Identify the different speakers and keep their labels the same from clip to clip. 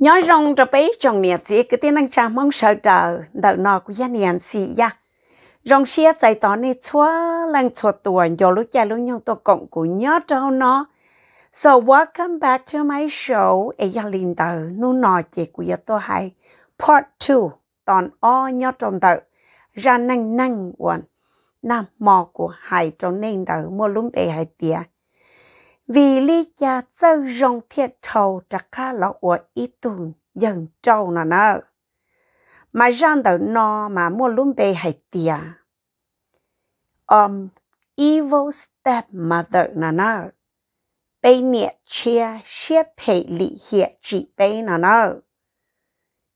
Speaker 1: nhớ rong ra bé trong nhà chỉ cái tiếng năng cha mong sợ đỡ đỡ nọ của gia nhà xì ya rong xia chạy tỏ này chúa lăng chúa tuổi do lúc cha lúc nhau tôi cộng của nhớ đâu nó so welcome back to my show e gia linh tử nu nọ chị của gia tôi hay part two tòn o nhớ trong tử ra năng năng one nam mò của hải trong nên tử mua lúng bề hải tiệt vì lý cha sâu rong thiệt trầu trả khá là ủa ý tùn dần trâu nà nơ. Mà răng đầu nó mà mua lũng bề hay tìa. Um, evil stepmother nà nơ. Bê nhẹ chia xếp hệ lị hiệ trị bê nà nơ.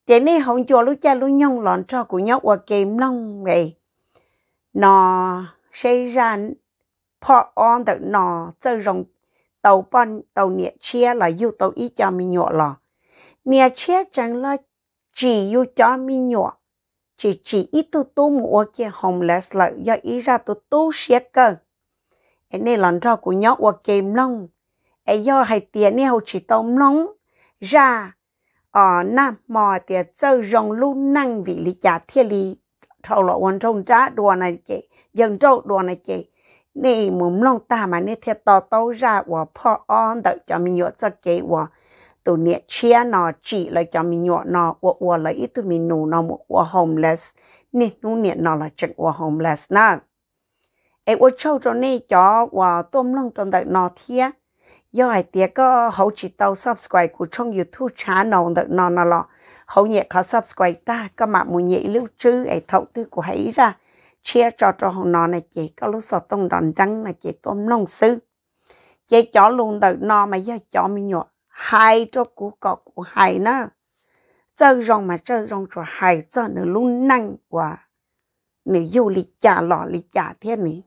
Speaker 1: Thế nên hồng cho lũ cha lũ nhông lòn cho của nhóc và kèm lông vậy. Nó xây ra họ on tự nó chơi rồng tàu bắn tàu nhẹ chia là yêu tàu ít cho mình nhọ lò nhẹ chia chẳng là chỉ yêu cho mình nhọ chỉ chỉ ít tu tu mua kia homeless là do ít ra tu tu xé cơ ấy này lần ra của nhóc qua kèm long ấy do hay tiền nên hậu chỉ tôm long ra ở ờ, nam mò tiền chơi rong lu năng vì lý trả thiên lý thầu lộ quan trong trá đồ này chị dân trâu đồ này chị nè mồm long ta mà nè thiệt to tâu ra và phò ăn được cho mình nhớ cho kế và tụ nè chia nó chỉ là cho mình nhớ nó và và là ít tụi mình nụ nó một và homeless nè nụ nè nó là chừng và homeless nè ai và châu cho nè cho và tôm long trong đợi nó thiệt do ai tiếc có hậu chỉ tao subscribe của trong youtube channel đợi nó nó lọ hậu nhẹ có subscribe ta có mà muốn nhẹ lưu trữ ai thấu tư của hãy ra chia cho cho hồng nó này chị có lúc sợ tông đòn răng này chị tôm long sư chị chó luôn đợi nó mà giờ chó mi nhọ hai cho cú cọ của hai nữa chơi rong mà chơi rong cho hai chơi nữa luôn năng quá nữ yêu lì chả lọ lì chả thế này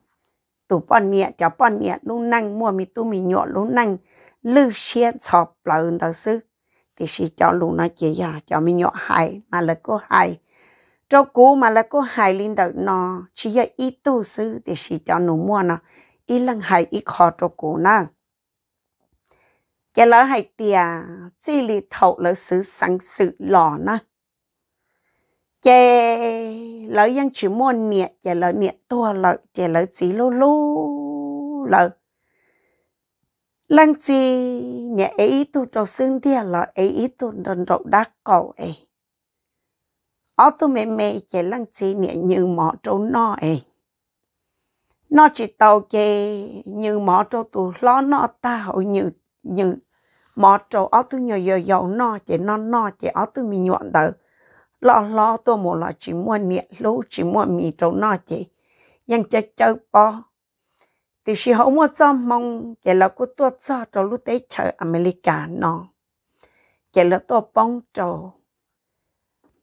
Speaker 1: tụ bọn nhẹ cho bọn nhẹ luôn năng mua mi tu mi nhọ luôn năng lư xe chọc là ơn tờ sư thì chị cho luôn nó chị giờ cho mi nhọ hai mà là cô hai cho cô mà là cô hài linh đầu nó chỉ là ít tu sư để chỉ cho nó mua nó ít lần hài ít khó cho cô nó cái lỡ hài tiề chỉ lì thầu là sự sáng sự lò nó cái lỡ ยัง chỉ mua nhẹ cái lỡ nhẹ tua lỡ cái lỡ chỉ lú lú lỡ lần chỉ nhẹ ấy tu cho xương tiề lỡ ấy tu đần rộ đá cầu ấy ở tụi mẹ mẹ chạy lăng chỉ nhẹ như mỏ trâu nó ấy nó chỉ tàu cái như mỏ trâu tụ lo nó ta hậu như như mỏ trâu áo tụi nhiều nhiều nhiều nó chỉ nó nó chỉ ở tụi mình nhọn tờ, lo lo tôi một là chỉ mua nhẹ lú chỉ mua mì trâu nó chỉ nhưng chơi chơi bò thì khi hậu mua cho mong cái là cô tôi cho trâu lúc tới chơi America nọ, cái là tôi bông trâu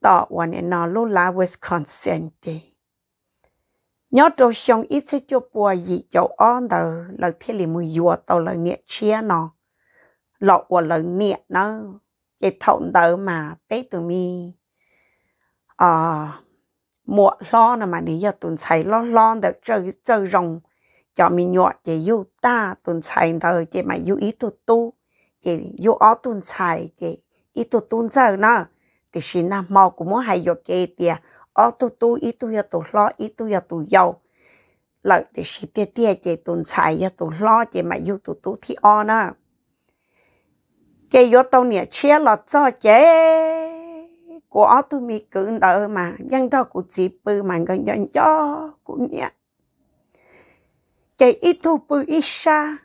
Speaker 1: ต่อวันเนอลูลาเวสคอนเซนตียอดโดชงอีเซจูปัวยีเจ้าอ้อนเดอเราเทลิมุยัวตอเราเนี่ยเชียนอหลอกว่าเราเนี่ยเนาะจะถอนเดอมาเป๊ะตัวมีอ่าหมวดล้อนะมานี่ยอดตุนใช้ล้อล้อเดอเจอเจอรง cho mình nhọ chỉ yêu ta tuần sai thời chỉ mà yêu ý tu tu chỉ yêu ó tuần sai chỉ ý tu tuần giờ nó thì xin na mò cũng muốn hay dọc kê tiệt ô tu tu ít tu ya tu lo ít tu ya tu giàu lợi thì xin tia tia chỉ tuần xài ya tu lo chỉ mà yêu tu tu thì o na chế yo tàu nè chia lọt cho chế của ô tu mi cưng đỡ mà nhân đó của chỉ bự mà gần gần cho cũng nhẹ chế ít tu bự ít xa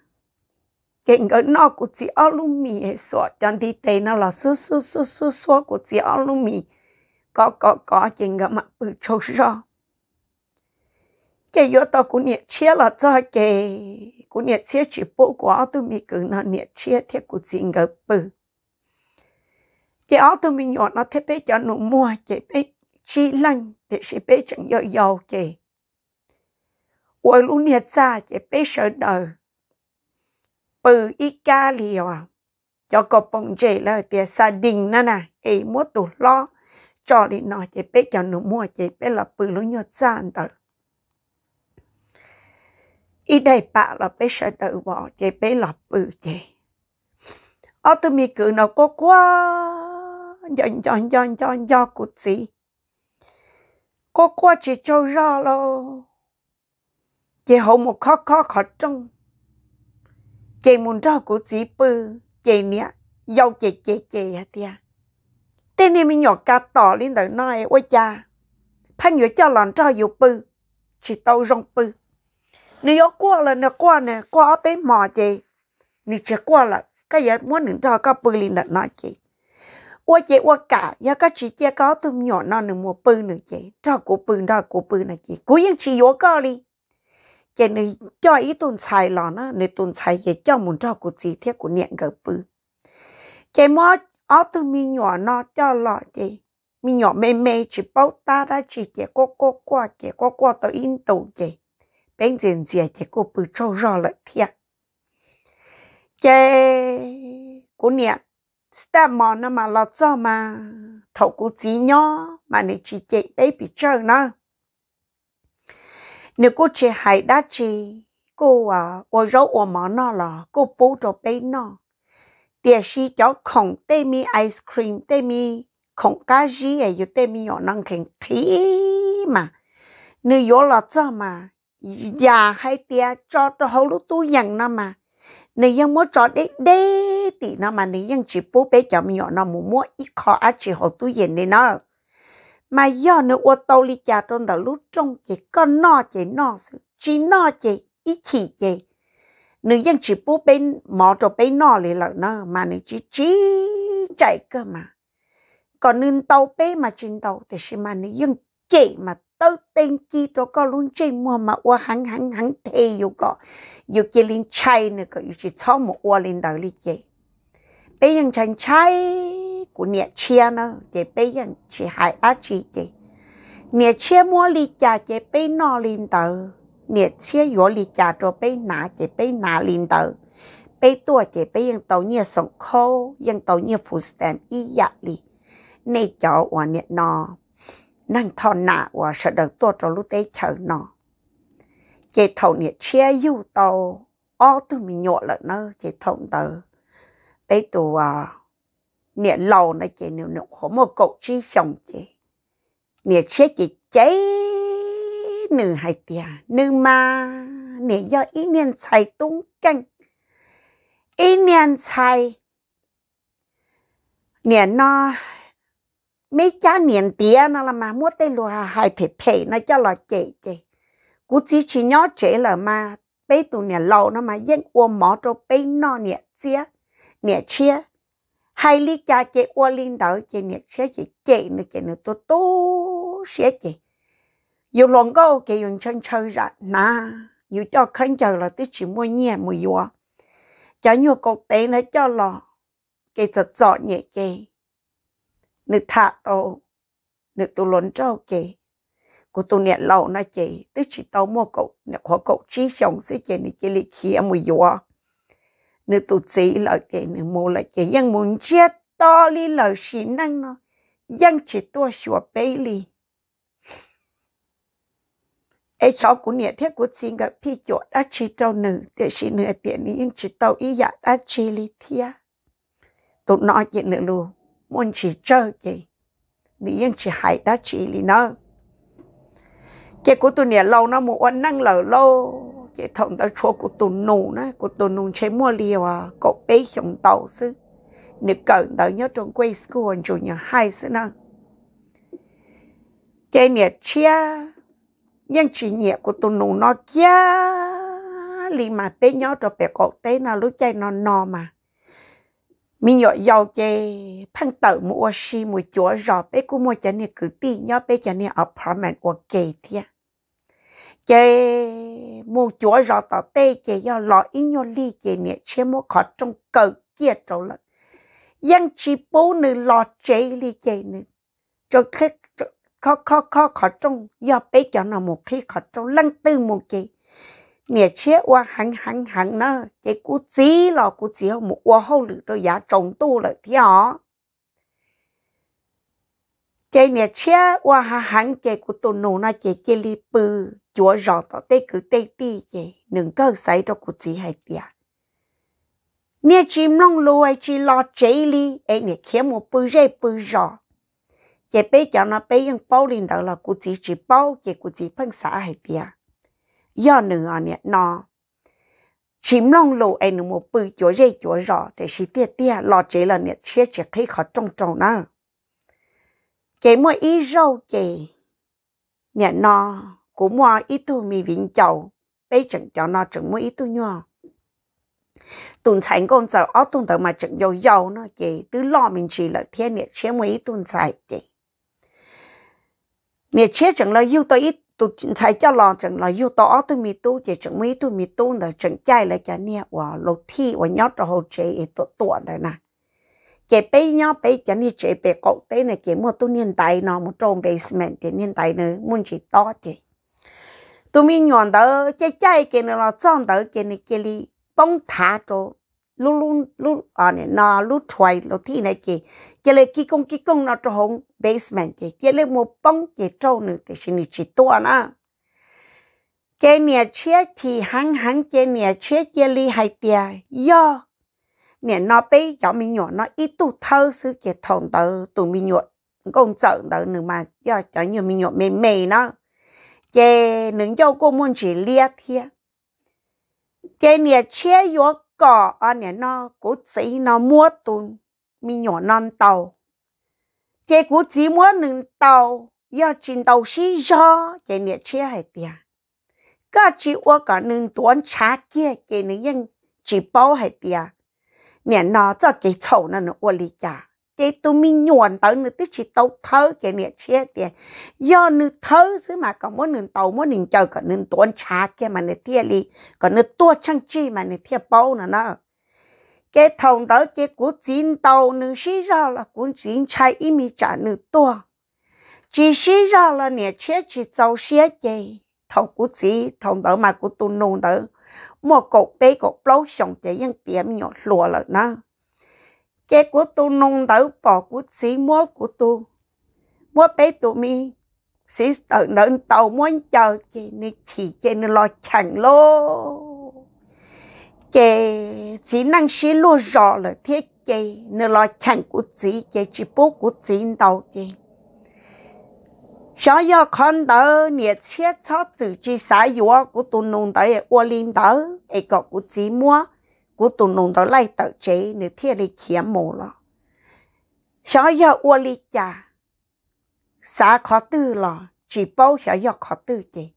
Speaker 1: cái ngỡ nó của chị alumi hệ sọ chẳng đi tê nó là số số số số số của chị alumi có có có cái ngỡ mà bự trâu ra cái yếu tố cũng nhiệt chia là cho cái cũng nhiệt chia chỉ bộ của tôi bị cứ nó nhiệt chia theo của chị ngỡ bự cái áo tôi mình nhọn nó thế bé cho nó mua cái bé chi lăng để chị bé chẳng dở dầu cái ôi luôn nhiệt ra cái bé sợ đời bự ít cá liều à cho cô bông chế là tiền sa đình nè nè ấy mua tủ lo cho đi nọ chế bé cho nó mua chế bé là bự nó nhớ ra anh ít đây bà là bé sợ đợi bỏ chế bé là bự chế ở tụi mi cứ nó có quá dọn dọn dọn dọn dọn cụt gì có quá chỉ cho ra lo chỉ hậu một khó khó khó trông chị muốn cho cô chỉ bự chị nè giàu chị chị chị hả tia thế em mình nhỏ cả tỏ lên đời nói ôi cha phải nhớ cho lần cho yêu bự chỉ tao rong bự nếu có qua là nè qua nè qua ở bên mò chị nếu chưa qua là cái gì muốn đừng cho có bự lên đời nói chị ôi chị ôi cả giờ các chị chia có tụm nhỏ nó nữa mua bự nữa chị cho cô bự đó cô bự này chị cố yên chị yêu cái đi cái này cho ý tuần xài lò nó nên tuần xài cái cho muốn cho cụ chỉ thiết của niệm gỡ bự cái mò ở từ mi nhỏ nó cho lò chị mi nhỏ mê mê chỉ bao ta đã chỉ cái cô cô qua cái cô qua tới in tù cái, bên diện diện cái cô bự cho rõ lại thiệt cái của niệm ta mò nó mà lo cho mà thầu cụ chỉ nhỏ mà nên chỉ chạy bé bị chơi nó nếu cô chỉ hại đã chi cô à ô râu ô mỏ nó là cô bố cho bé nó tiền si cho khổng tê mi ice cream tê mi khổng cá gì ấy yêu tê mi nhỏ năng khen khí mà nếu yếu là cho mà già hay tiền cho cho hầu lúc tu dặn nó mà nếu yên muốn cho đế đế thì nó mà nếu yên chỉ bố bé cho mi nhỏ nó muốn mua ít khó á chỉ hầu tu dặn nên nó มาย้อนใอวัดโตลิจาตนเด่ลุจงเจก็น่าเจน่าสืจีน่าเจอีขี่เจหนูยังจีบูเป็นหมอจะเป็นน่าเลยล่ะเนามาเนูจีจีใจก็มาก่อนนึงเตาเป้มาจีนเตาแต่ชิมาเนยังเจ มาเต้าเต็งกีตัวก็ลุ้นใจมัวมาว่าหังหังหังเทอยวก็อยู่เกลินงใช่เนี่ยก็อยู่ที่ช่องมัวลินเตาลิเจเป็นยังฉันใช่ của nhà chia nó chế bây giờ chỉ hai á chị chị nhà chia mua lì chả chế bây nó liền tờ nhà chia yếu lì chả rồi bây nã chế bây nã liền tờ bây tuổi chế bây giờ tàu nhà sống khô giờ tàu nhà phụ stem y dạ lì này cho của nhà nó năng thọ nã của sợ đợt tuổi rồi lúc đấy chờ nó chế thầu nhà chia yêu tàu ô tụi mình nhộn lợn nó chế thầu tờ bây tuổi nè lâu nó chị nụ nụ khổ một cậu chi xong chị nè chết chị cháy nữ hai tia nữ mà nè do ý niên xài tung canh ý niên xài nè nó mấy cha niên tia nó là mà mua tay lùa hai phê phê nó cho là chị chị cú chỉ chỉ nhỏ trẻ là mà bé tụ nè lâu nó mà dân uo mỏ cho bé nó nè chia nè chia hai lý cha chị qua linh đỡ chị nhật sẽ chị chị nữa chị nữa tôi tu sẽ chị dù lòng có ok dùng chân chơi ra na dù cho khánh chờ là tôi chỉ mua nhẹ mua dùa cho nhiều cột tế nó cho lò cái giật giọ nhẹ chị nữ thả tô nữ tu lớn cho ok của tu nhẹ lâu nó chị tôi chỉ tao mua cậu nhà khó cậu chỉ sống sẽ chị nữ chị lịch khía mua dùa nửa tụ chế lợi để nửa mô lợi chế yang muốn chết to li lợi xí năng nó yang chỉ tua sửa bê li ấy cháu cũng nhẹ thiết của chính gặp phi chỗ đã chỉ tàu nữ để xí nửa tiền đi nhưng chỉ tàu ý dạ đã chỉ li thia tụ nói chuyện lửa luôn, muốn chỉ chơi gì đi nhưng chỉ hại đã chỉ li nó cái của tụi nhẹ lâu nó muốn ăn năng lở lâu chế thông ta chua của tù nụ nó của tù nụ chế mua liều à cậu bé chồng tàu sư nếu cẩn tới nhớ trong quay school chủ nhà hai sư nè chế nhẹ chia nhưng chỉ nhẹ của tù nụ nó kia li mà bé nhớ cho bé cậu té nó lúc chơi nó no mà mình nhỏ giàu chê phăng tử mua xì mua chúa rồi bé cũng mua chén này cứ tí nhớ bé chén này apartment của kê thiệt chế mua chúa rõ tỏ tê chế do lọ ý nhô ly chế nè chế mua khó trong cờ kia trâu lợn dân chỉ bố nữ lọ chế ly chế nữ cho khi khó khó khó khó trong do bé cho nó một khi khó trong lăng tư một chế nè chế qua hẳn hẳn hẳn nó chế cú chí lọ cú chí hông một qua hậu lử rồi giá trồng tu lợi thế họ chế nè chế qua hẳn chế của tù nụ nó chế chế ly bư chúa rõ tao tê cứ tê tì kì, nâng cơ xảy ra của chị hay tiệt nè chị mong lô ai chị lo chế li ai nè khiến một bự rê bự rò. chị bé cho nó bé yang bao liền đó là của chị chỉ bao chị của chị phân xã hay tiệt do nữa nè nó chỉ mong lô ai nụ một bự chúa rê chúa rò, để chị tiệt tiệt lo chế là nè chia chị khi khó trông trông nữa chị mua ý rau kì, nè nó của mua ít tu mi vĩnh chầu bây chừng cho nó chừng mua ít tu nhòa tuần chạy con sợ ó tuần tới mà chừng dầu dầu nó chị tứ lo mình chỉ là thiên nhiệt chế mua ít tuần chạy chị nhiệt chế chừng là yêu tôi ít tu chạy cho lo chẳng là yêu tôi ó tôi mi tu chị chừng mua ít tu mì tu là chẳng chạy là chả nè và lột thi và nhót rồi hồ chế tổ tuần rồi nè chế bây nhá bây chẳng đi chế bề cậu tế này chế mua tu niên tài nó một trong basement thì niên tài nữa muốn chỉ to chị tụi mình nhọn tớ chạy chạy cái này là chọn đầu cái này cái này bông thả cho lúc lúc lúc à này nó lúc thoại lúc thi này cái, cái này kí công kí công nó cho hông basement cái, cái này mua bông cái trâu nữa thì xin chỉ tua nó cái này chia thì hăng hăng cái này chia cái này hay tiệt, yo, nè nó bây giờ mình nhỏ nó ít tu thơ sự cái thằng tớ tụi mình nhỏ công trợ tớ nữa mà do cho nhiều mình nhỏ mềm mềm nó chế nâng cho cô muốn chỉ liệt thiệt chế nhà chế yếu cỏ anh nhà nó cố chỉ nó mua tùn mình nhỏ non tàu chế cố chỉ mua nâng tàu do chín tàu xí do chế nhà chế hay tiền các chị ô cả nâng tuấn trá kia chế nâng yên chỉ bao hay tiền nhà nó cho cái chậu nó nó ô lý chế tụi mình nhuận tới nữa tức chỉ tàu thơ cái nè chế tiền do nữ thơ xứ mà có mỗi nữ tàu mỗi nữ chờ có nữ tuôn trà kia mà nữ thiệt li có nữ tua chăng chi mà nữ thiệt bao nữa nó cái thông tới cái của chín tàu nữ xí ra là của chín chạy ý mi trả nữ tua chỉ xí ra là nè chế chỉ tàu xế chế thầu của chị thông tới mà của tụi nụ tới một cột bê cột lâu xong chế yên tiệm nhỏ lùa lại nó chế của tôi nông đỡ bỏ của sĩ mua của tôi mua bé tụ mi sĩ tự nợ tàu muốn chờ chị nên chỉ chị nên lo chẳng lô chị chỉ năng sĩ lo rõ là thiết chị nên lo chẳng của chị chị chỉ bố của chị đầu chị sau giờ con đỡ nhiệt chết cho từ chỉ xã của tôi nông đỡ ở linh đỡ ở góc của chị mua cú tụ nông đó lại tờ chế nếu thiên lý kia mồ lọ 小要我理解，啥考对了，只报小要考对的。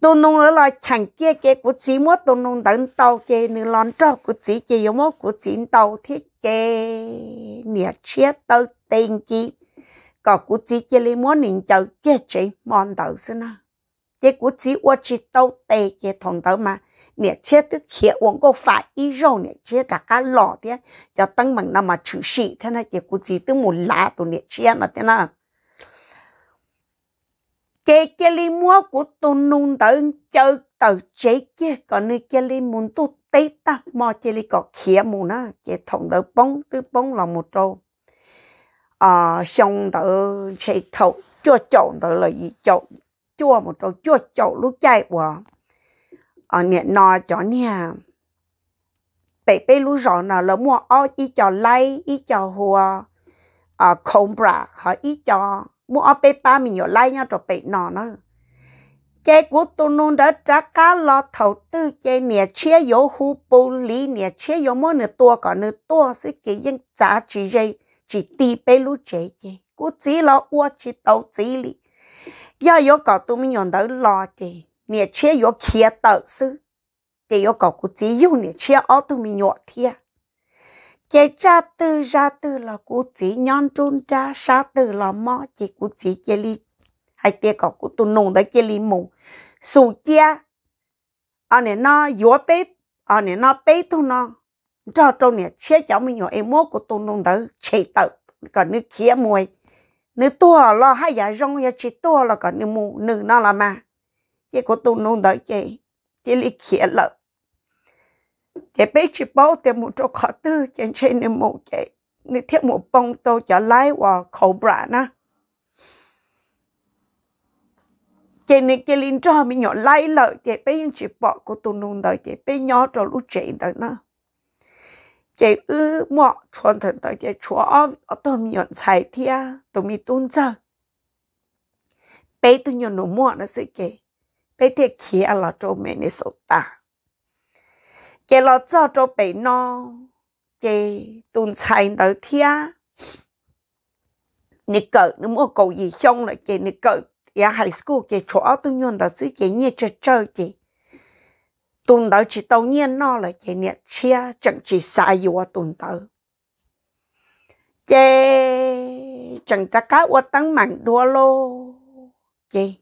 Speaker 1: 都弄了了，抢劫给古寂寞都弄等到给你乱照古寂给有么古寂到天给你切到天给，搞古寂给你么人就给这忙到是呢？这古寂我知道得给同到嘛。nè chế tức khía uống có phải ý rau nè chế cả cá lọ thế cho tăng bằng năm mà chữ sĩ thế này chỉ cụ chỉ tức một lá tụ nè chế là thế nào chế kia li mua của tụ nung tới chơi tới chế kia còn nơi kia li muốn tụ ta mò chế li có khía mù nó chế thông tới bóng tư bóng là một trâu à xong tới chế thầu chua chậu tới là chậu chua một trâu chua chậu lúc chạy quá ở ờ, nè nọ cho nè bé bé lú rõ nọ là mua ở ít cho lấy ít cho hùa ở ờ, không bra họ ít cho mua ở bé ba mình nhớ lấy nhau cho bé nọ nữa. cái của tôi nôn đã trả cá lo thầu tư cái nè chia yếu hú bù lý nè chia yếu mỗi nửa tua còn nửa tua sẽ cái dân trả chỉ dây chỉ tì bé lú chế chế của chỉ lo uo chỉ tàu chỉ lý do yếu cả tôi mình nhận được lo chế nhiều chế yo kia tờ sư để yo cậu cụ chỉ yêu nhiều chế ở tụi mình nhọ thia cái cha tư cha tư là cụ chỉ nhon trôn cha sa tư là mò chỉ cụ chỉ chia li hay tia cậu cụ tụi nông đã chia li mù số chia anh nè nó yo bế, anh nè nó bế tụi nó cho trong nè chế cháu mình nhọ em mốt của tụi nông đã chế tờ còn nước kia mùi nếu tua lo hay giả rong ya chế tua là còn nếu mù nữ nó là mà chị có tụ nôn đó chị chị lý khía lợ chị bé chị bao tiền một chỗ khó tư chị chơi nên một chị nên thiết một bông tô cho lái vào khẩu bả na chị nên chị linh cho mình nhỏ lái lợ chị bé nhưng chị bỏ của tụ nôn đó chị bé nhỏ cho lũ trẻ đó nữa chị ư mọ chuẩn thần tới chị chúa ở tôi mình nhận sai thia tôi mình tuân chờ bé tôi nhận nụ mọ là sự chị bây giờ khi ở lọ chỗ ta, cái lo cho cho bị nó cái tuần sai đầu thia nè cỡ nó mua cầu gì xong rồi cái nè cỡ ya high school cái chỗ ở tôi nhon đó xứ cái nhẹ chơi chơi cái tuần đó chỉ đầu nhiên nó là cái nhẹ chia chẳng chỉ sai gì qua tuần đó cái chẳng ta cá qua tăng mạnh đua lô cái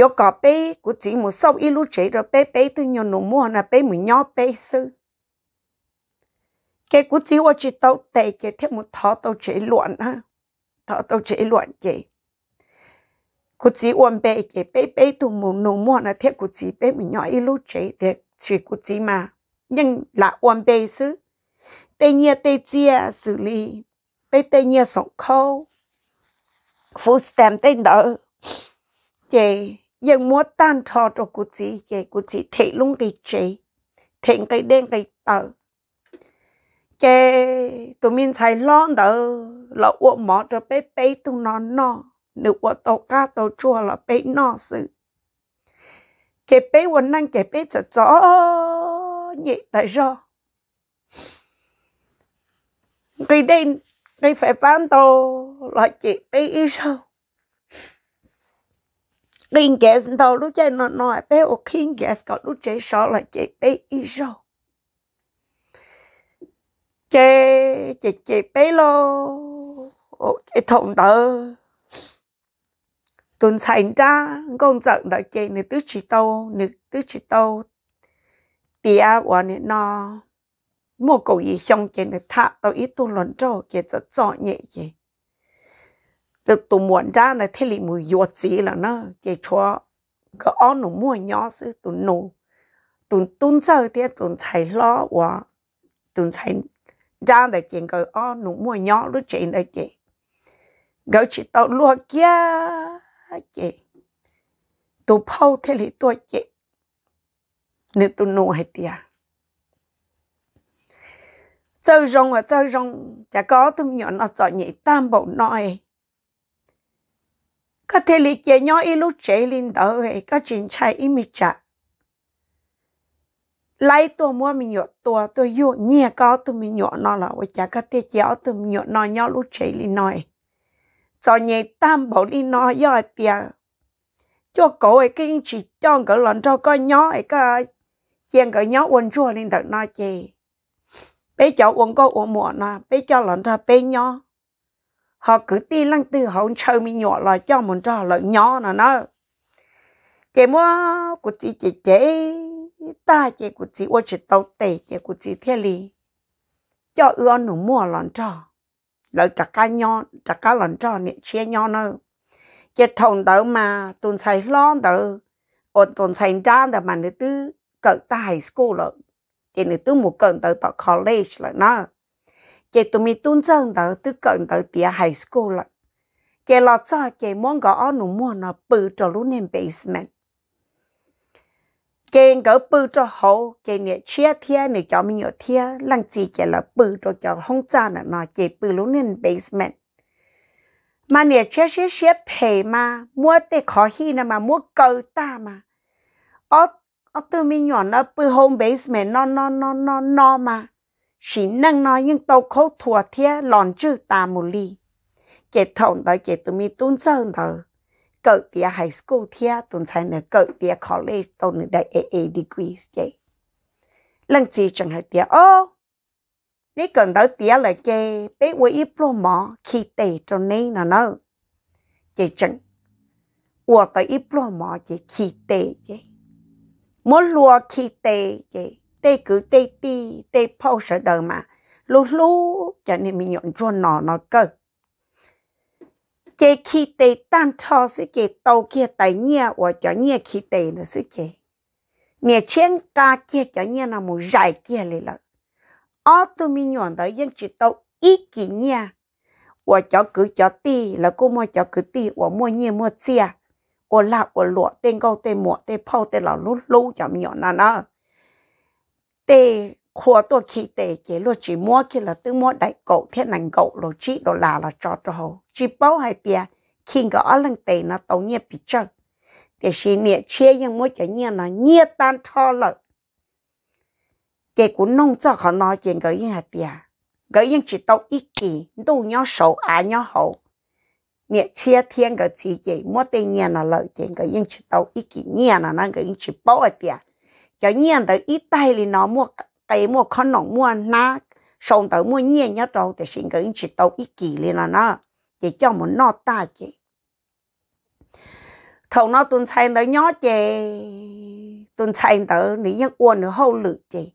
Speaker 1: yo có bé của chị một sau ít lúc chế rồi bé bé tôi nhờ nụ mua là bé mình nhỏ bé sư cái của chị tôi chỉ tao tệ cái thêm một thọ tao chế loạn á thọ tao chế loạn vậy của chị ôn bé cái bé bé tôi muốn nụ mua là thêm của chị bé mình nhỏ ít lúc chế để chỉ của chị mà nhưng là ôn bé sư tây nhiên tây chia xử lý bé tây nhiên sống khâu full stem tên đỡ chị ยังมัวตันทอตัวกูจีเกกูจีเทลุงกีเจเทงกีเด้งกีเตอเกตัวมินใช้ล้อนเดอเราอวดหมอจะไปไปตรงนอนนอหรือว่าตัวก้าตัวจัวเราไปนอสื่อเกไปวันนั้นเกไปจะจ้อเย่แต่รอกีเด้งกีไฟบ้านโตเราเกไปอีเชอ đình ghé xin tàu lúc chơi nó nói bé ô kinh ghé có lúc chơi sợ là chơi bé y rồi chơi chơi chơi bé lô, ô chơi thòng tờ tuần sành ra con giận đã chơi nữ tứ chỉ tàu nữ tứ chỉ tàu tia bọn nó no. một cậu gì xong chơi nữ thạ tàu ít tuần lần trâu chơi rất rõ nhẹ chơi từ tụ muộn ra là thế lì mùi dùa chỉ là nó chạy cho cái ón nó mua nhỏ sự tụ nụ tụ tụn sợ thì tụ chạy lo và tụ chạy ra để chuyện cái ón nó mua nhỏ lúc chạy đấy chạy gấu chỉ tàu lúa kia chạy tụ phâu thế lì tụ chạy nên tụ nụ hay tiệt Châu rong và châu rong, chả có tụi nhỏ nó chọn nhị tam bộ nói có thể lý kia nhỏ ít lúc chế linh đó ấy có chính chạy ít mít chả lấy tua mua mình nhọ tua tua dụ nhẹ có tụi mình nhọ nó là với chả có thể chéo tụi mình nhọ nó nhỏ lúc chế lên nói cho nhẹ tam bảo linh nó do tiền cho cổ ấy cái chỉ cho cái lần cho có nhỏ ấy cái chiên cái nhỏ uốn chua linh thật nó chè bây cháu uống có uống muộn nó à, bây cho lần cho bây nhỏ họ cứ ti lăng tư họ chơi mi nhỏ lại cho mình trò lợi nhỏ là nó chị mua của chị chị chị ta chị của chị ô chị tàu tệ chị của chị thiên lý cho ưa nụ mua lòn trò lợi cả cá nhỏ cả cá lòn trò này chia nhỏ nó chị thòng đỡ mà tuần xài lon đỡ ổn tuần xài trang đỡ mà nữa tư cỡ ta high school rồi chị nữa tư một cỡ tới tọt college rồi nó chị tụi mình tuân chân đó tư cận đó tía high school lại chị lo cho chị mong có ông nụ mua nó bự cho luôn nên basement chị có bự cho hậu chị nè chia thia nè cho mình nhớ thia lăng chị chị là bự cho cho không cha nữa nó chị bự luôn nên basement mà nè chia chia chia pay mà mua tê khó hi nè mà mua cầu ta mà ở ở tụi mình nhỏ nó bự home basement nó nó nó nó nó mà xin nâng nói nhưng tàu khâu thua thia lòn chữ ta một ly chế thọn đó chế tụi mi tuân sơn đó cỡ tia high school thia tuần sai nữa cỡ tia college tuần nữa đại AA degrees chế lần chỉ chẳng hay tia ô nếu cần đó tia là chế bé với ý lô mỏ khi tệ cho nên nó nó chế chẳng ủa tới ý lô mỏ chế khi tệ chế muốn lùa khi tệ chế tê cứ tê ti tê phao sợ đời mà lú lú cho nên mình nhận cho nó nó cơ chế khi tê tan cho sự chế tàu kia tài nhà và cho nhà khi tê là sự chế nhà chiến ca kia cho nhà là một giải kia lì lợ ở tụi mình nhận tới dân chỉ tàu ít kỷ nhà và cho cứ cho ti là cô mua cho cứ ti và mua nhẹ mua xe và là và lụa tên câu tên mua tên phao tên là lú lú cho mình nhận nó tê khóa tổ khi tê chế lo chỉ mua khi là tư mua đại cậu thiên nành cậu lo chỉ đồ là là cho cho hồ chỉ bao hai tia khi ngỡ ở lần tê nó tấu nhẹ bị chân thì xí nhẹ chia nhưng mua cho nhẹ là nhẹ tan cho lợi chế cũng nông cho họ nói chuyện gửi yên hạt tia gửi yên chỉ tấu ít kỳ đủ nhau sầu á nhau hậu nhẹ chia thiên gửi chỉ chế mua tê nhẹ là lợi chuyện gửi yên chỉ tấu ít kỳ nhẹ là nó gửi yên chỉ bao hai tia cho nhiên tới ít tay thì nó mua cái mua con nòng mua na sống tới mua nhiên nhớ rồi thì xin cái chỉ tàu ít kỳ lên là nó chỉ cho một nó ta chị thầu nó tuần sai tới nhớ chị tuần sai tới nỉ nhân uôn nữa hậu lử chị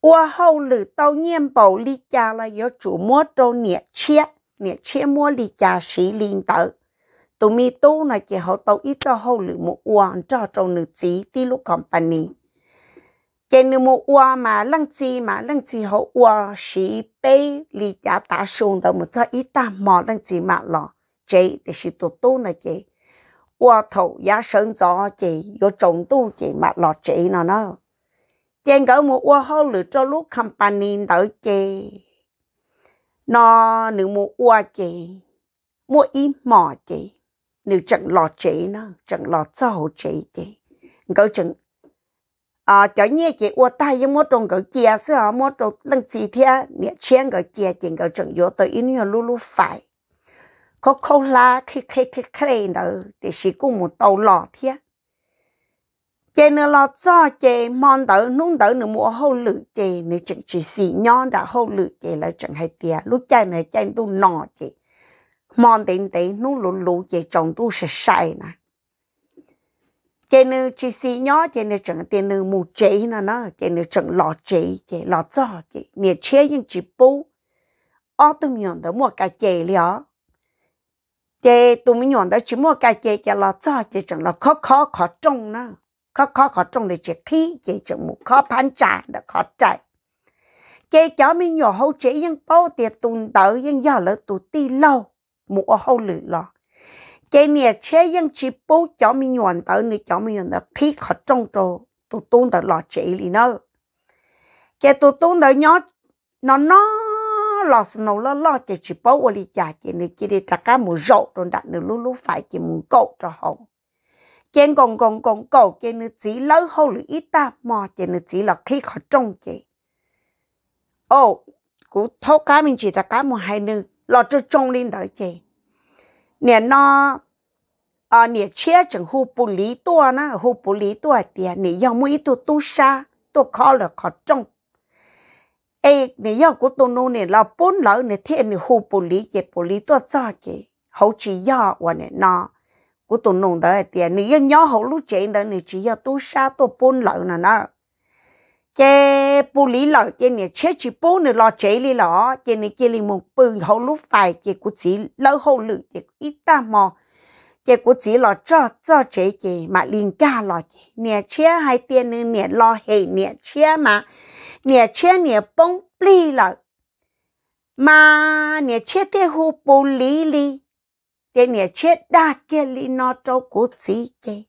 Speaker 1: uôn hậu lử tàu nhiên bầu ly cha là do chủ mua trâu nhiệt chia nhiệt chia mua ly cha sĩ liên tới tụi mi tu này chị hậu tàu ít cho hậu lử một uôn cho trâu nữ chỉ tí lúc company cái nếu mà mà lăng chi mà lăng chi họ qua sĩ bê lý xuống đó một cho ít mà lăng chi mà lo chế thì sĩ tổ tu này chế qua thầu giá sơn cho chế vô trồng tu chế mà lo chế nó nó chế gỡ một họ lựa cho lúc company đó chế nó nếu mà qua chế mua ít mỏ nếu chẳng lo chế nó chẳng lo cho họ chế chế chẳng à ờ, cho nhẹ chị ô một trong cái kia xưa một trong lần gì thế nhẹ chen cái cái chuẩn yếu tới in nhau lulu phải có câu la khi khi khi khi đó thì chỉ cũng một tàu lò thế chị nữa cho chị mòn đỡ nung đỡ nữa mua hậu lự chị nữa chẳng chỉ xì nhon đã hậu lự chị là chẳng hay tiền lúc chạy nữa chạy tu nọ chị mòn tiền tiền nung lù lù chị trồng tu sạch sạch nè chế nữ chỉ xí nhỏ chế nữ chẳng tiền nữ mù chế nó nó chế nữ chẳng lọ chế chế lọ cho chế nè chế nhưng chỉ bố ở tụi mình đó mua cái chế liao chế tụi mình đó chỉ mua cái chế chế lọ cho chế chẳng lọ khó khó khó trông nó khó khó khó trông để chế thi chế chẳng mù khó phán trả đã khó chạy chế cháu mình nhỏ hậu chế nhưng bố tiền tụi tới nhưng giờ lỡ tụi ti lâu mù hậu lử lọ cái này chế yên chỉ bố cho mình nhuận tới nè cho mình nhuận tới khi khó trông trồ tụ tôn tới lọ chế lì nơ cái tụ tôn tới nhó nó nó lọ snow lọ lọ chế chỉ bố ô lì chà chế nè chế đi trả cá mù rộ rồi đặt nè lú lú phải chế mù cậu cho hậu cái còn còn còn cậu chế nè chỉ lỡ hậu lì ít ta mò chế nè chỉ là khi khó trông chế ô cú thâu cá mình chỉ trả cá mù hai nè lọ cho trông lên tới chế 年呢，啊，你车整户不离多呢，户不离多点，你要么一头都杀，都靠了靠中。哎，你要古多弄呢，老本老呢，天你户不离也不离多咋个，好只要我呢那。古多弄得点，你要鸟好路这的，你只要都杀都本老呢那。chế bù lý lọ chế nè chế chỉ bù nè lọ chế lý lọ chế nè chế lý một bự hậu lúc phải chế cũng chỉ lỡ hậu lự chế ít ta mò chế cũng chỉ lọ cho cho chế chế mà liên ca lọ chế nè chế hai tiền nè nè lọ hệ nè chế mà nè chế nè bông lý lọ mà nè chế thế hụ bù lý lý chế nè chế đa kia lý nó cho cũng chỉ chế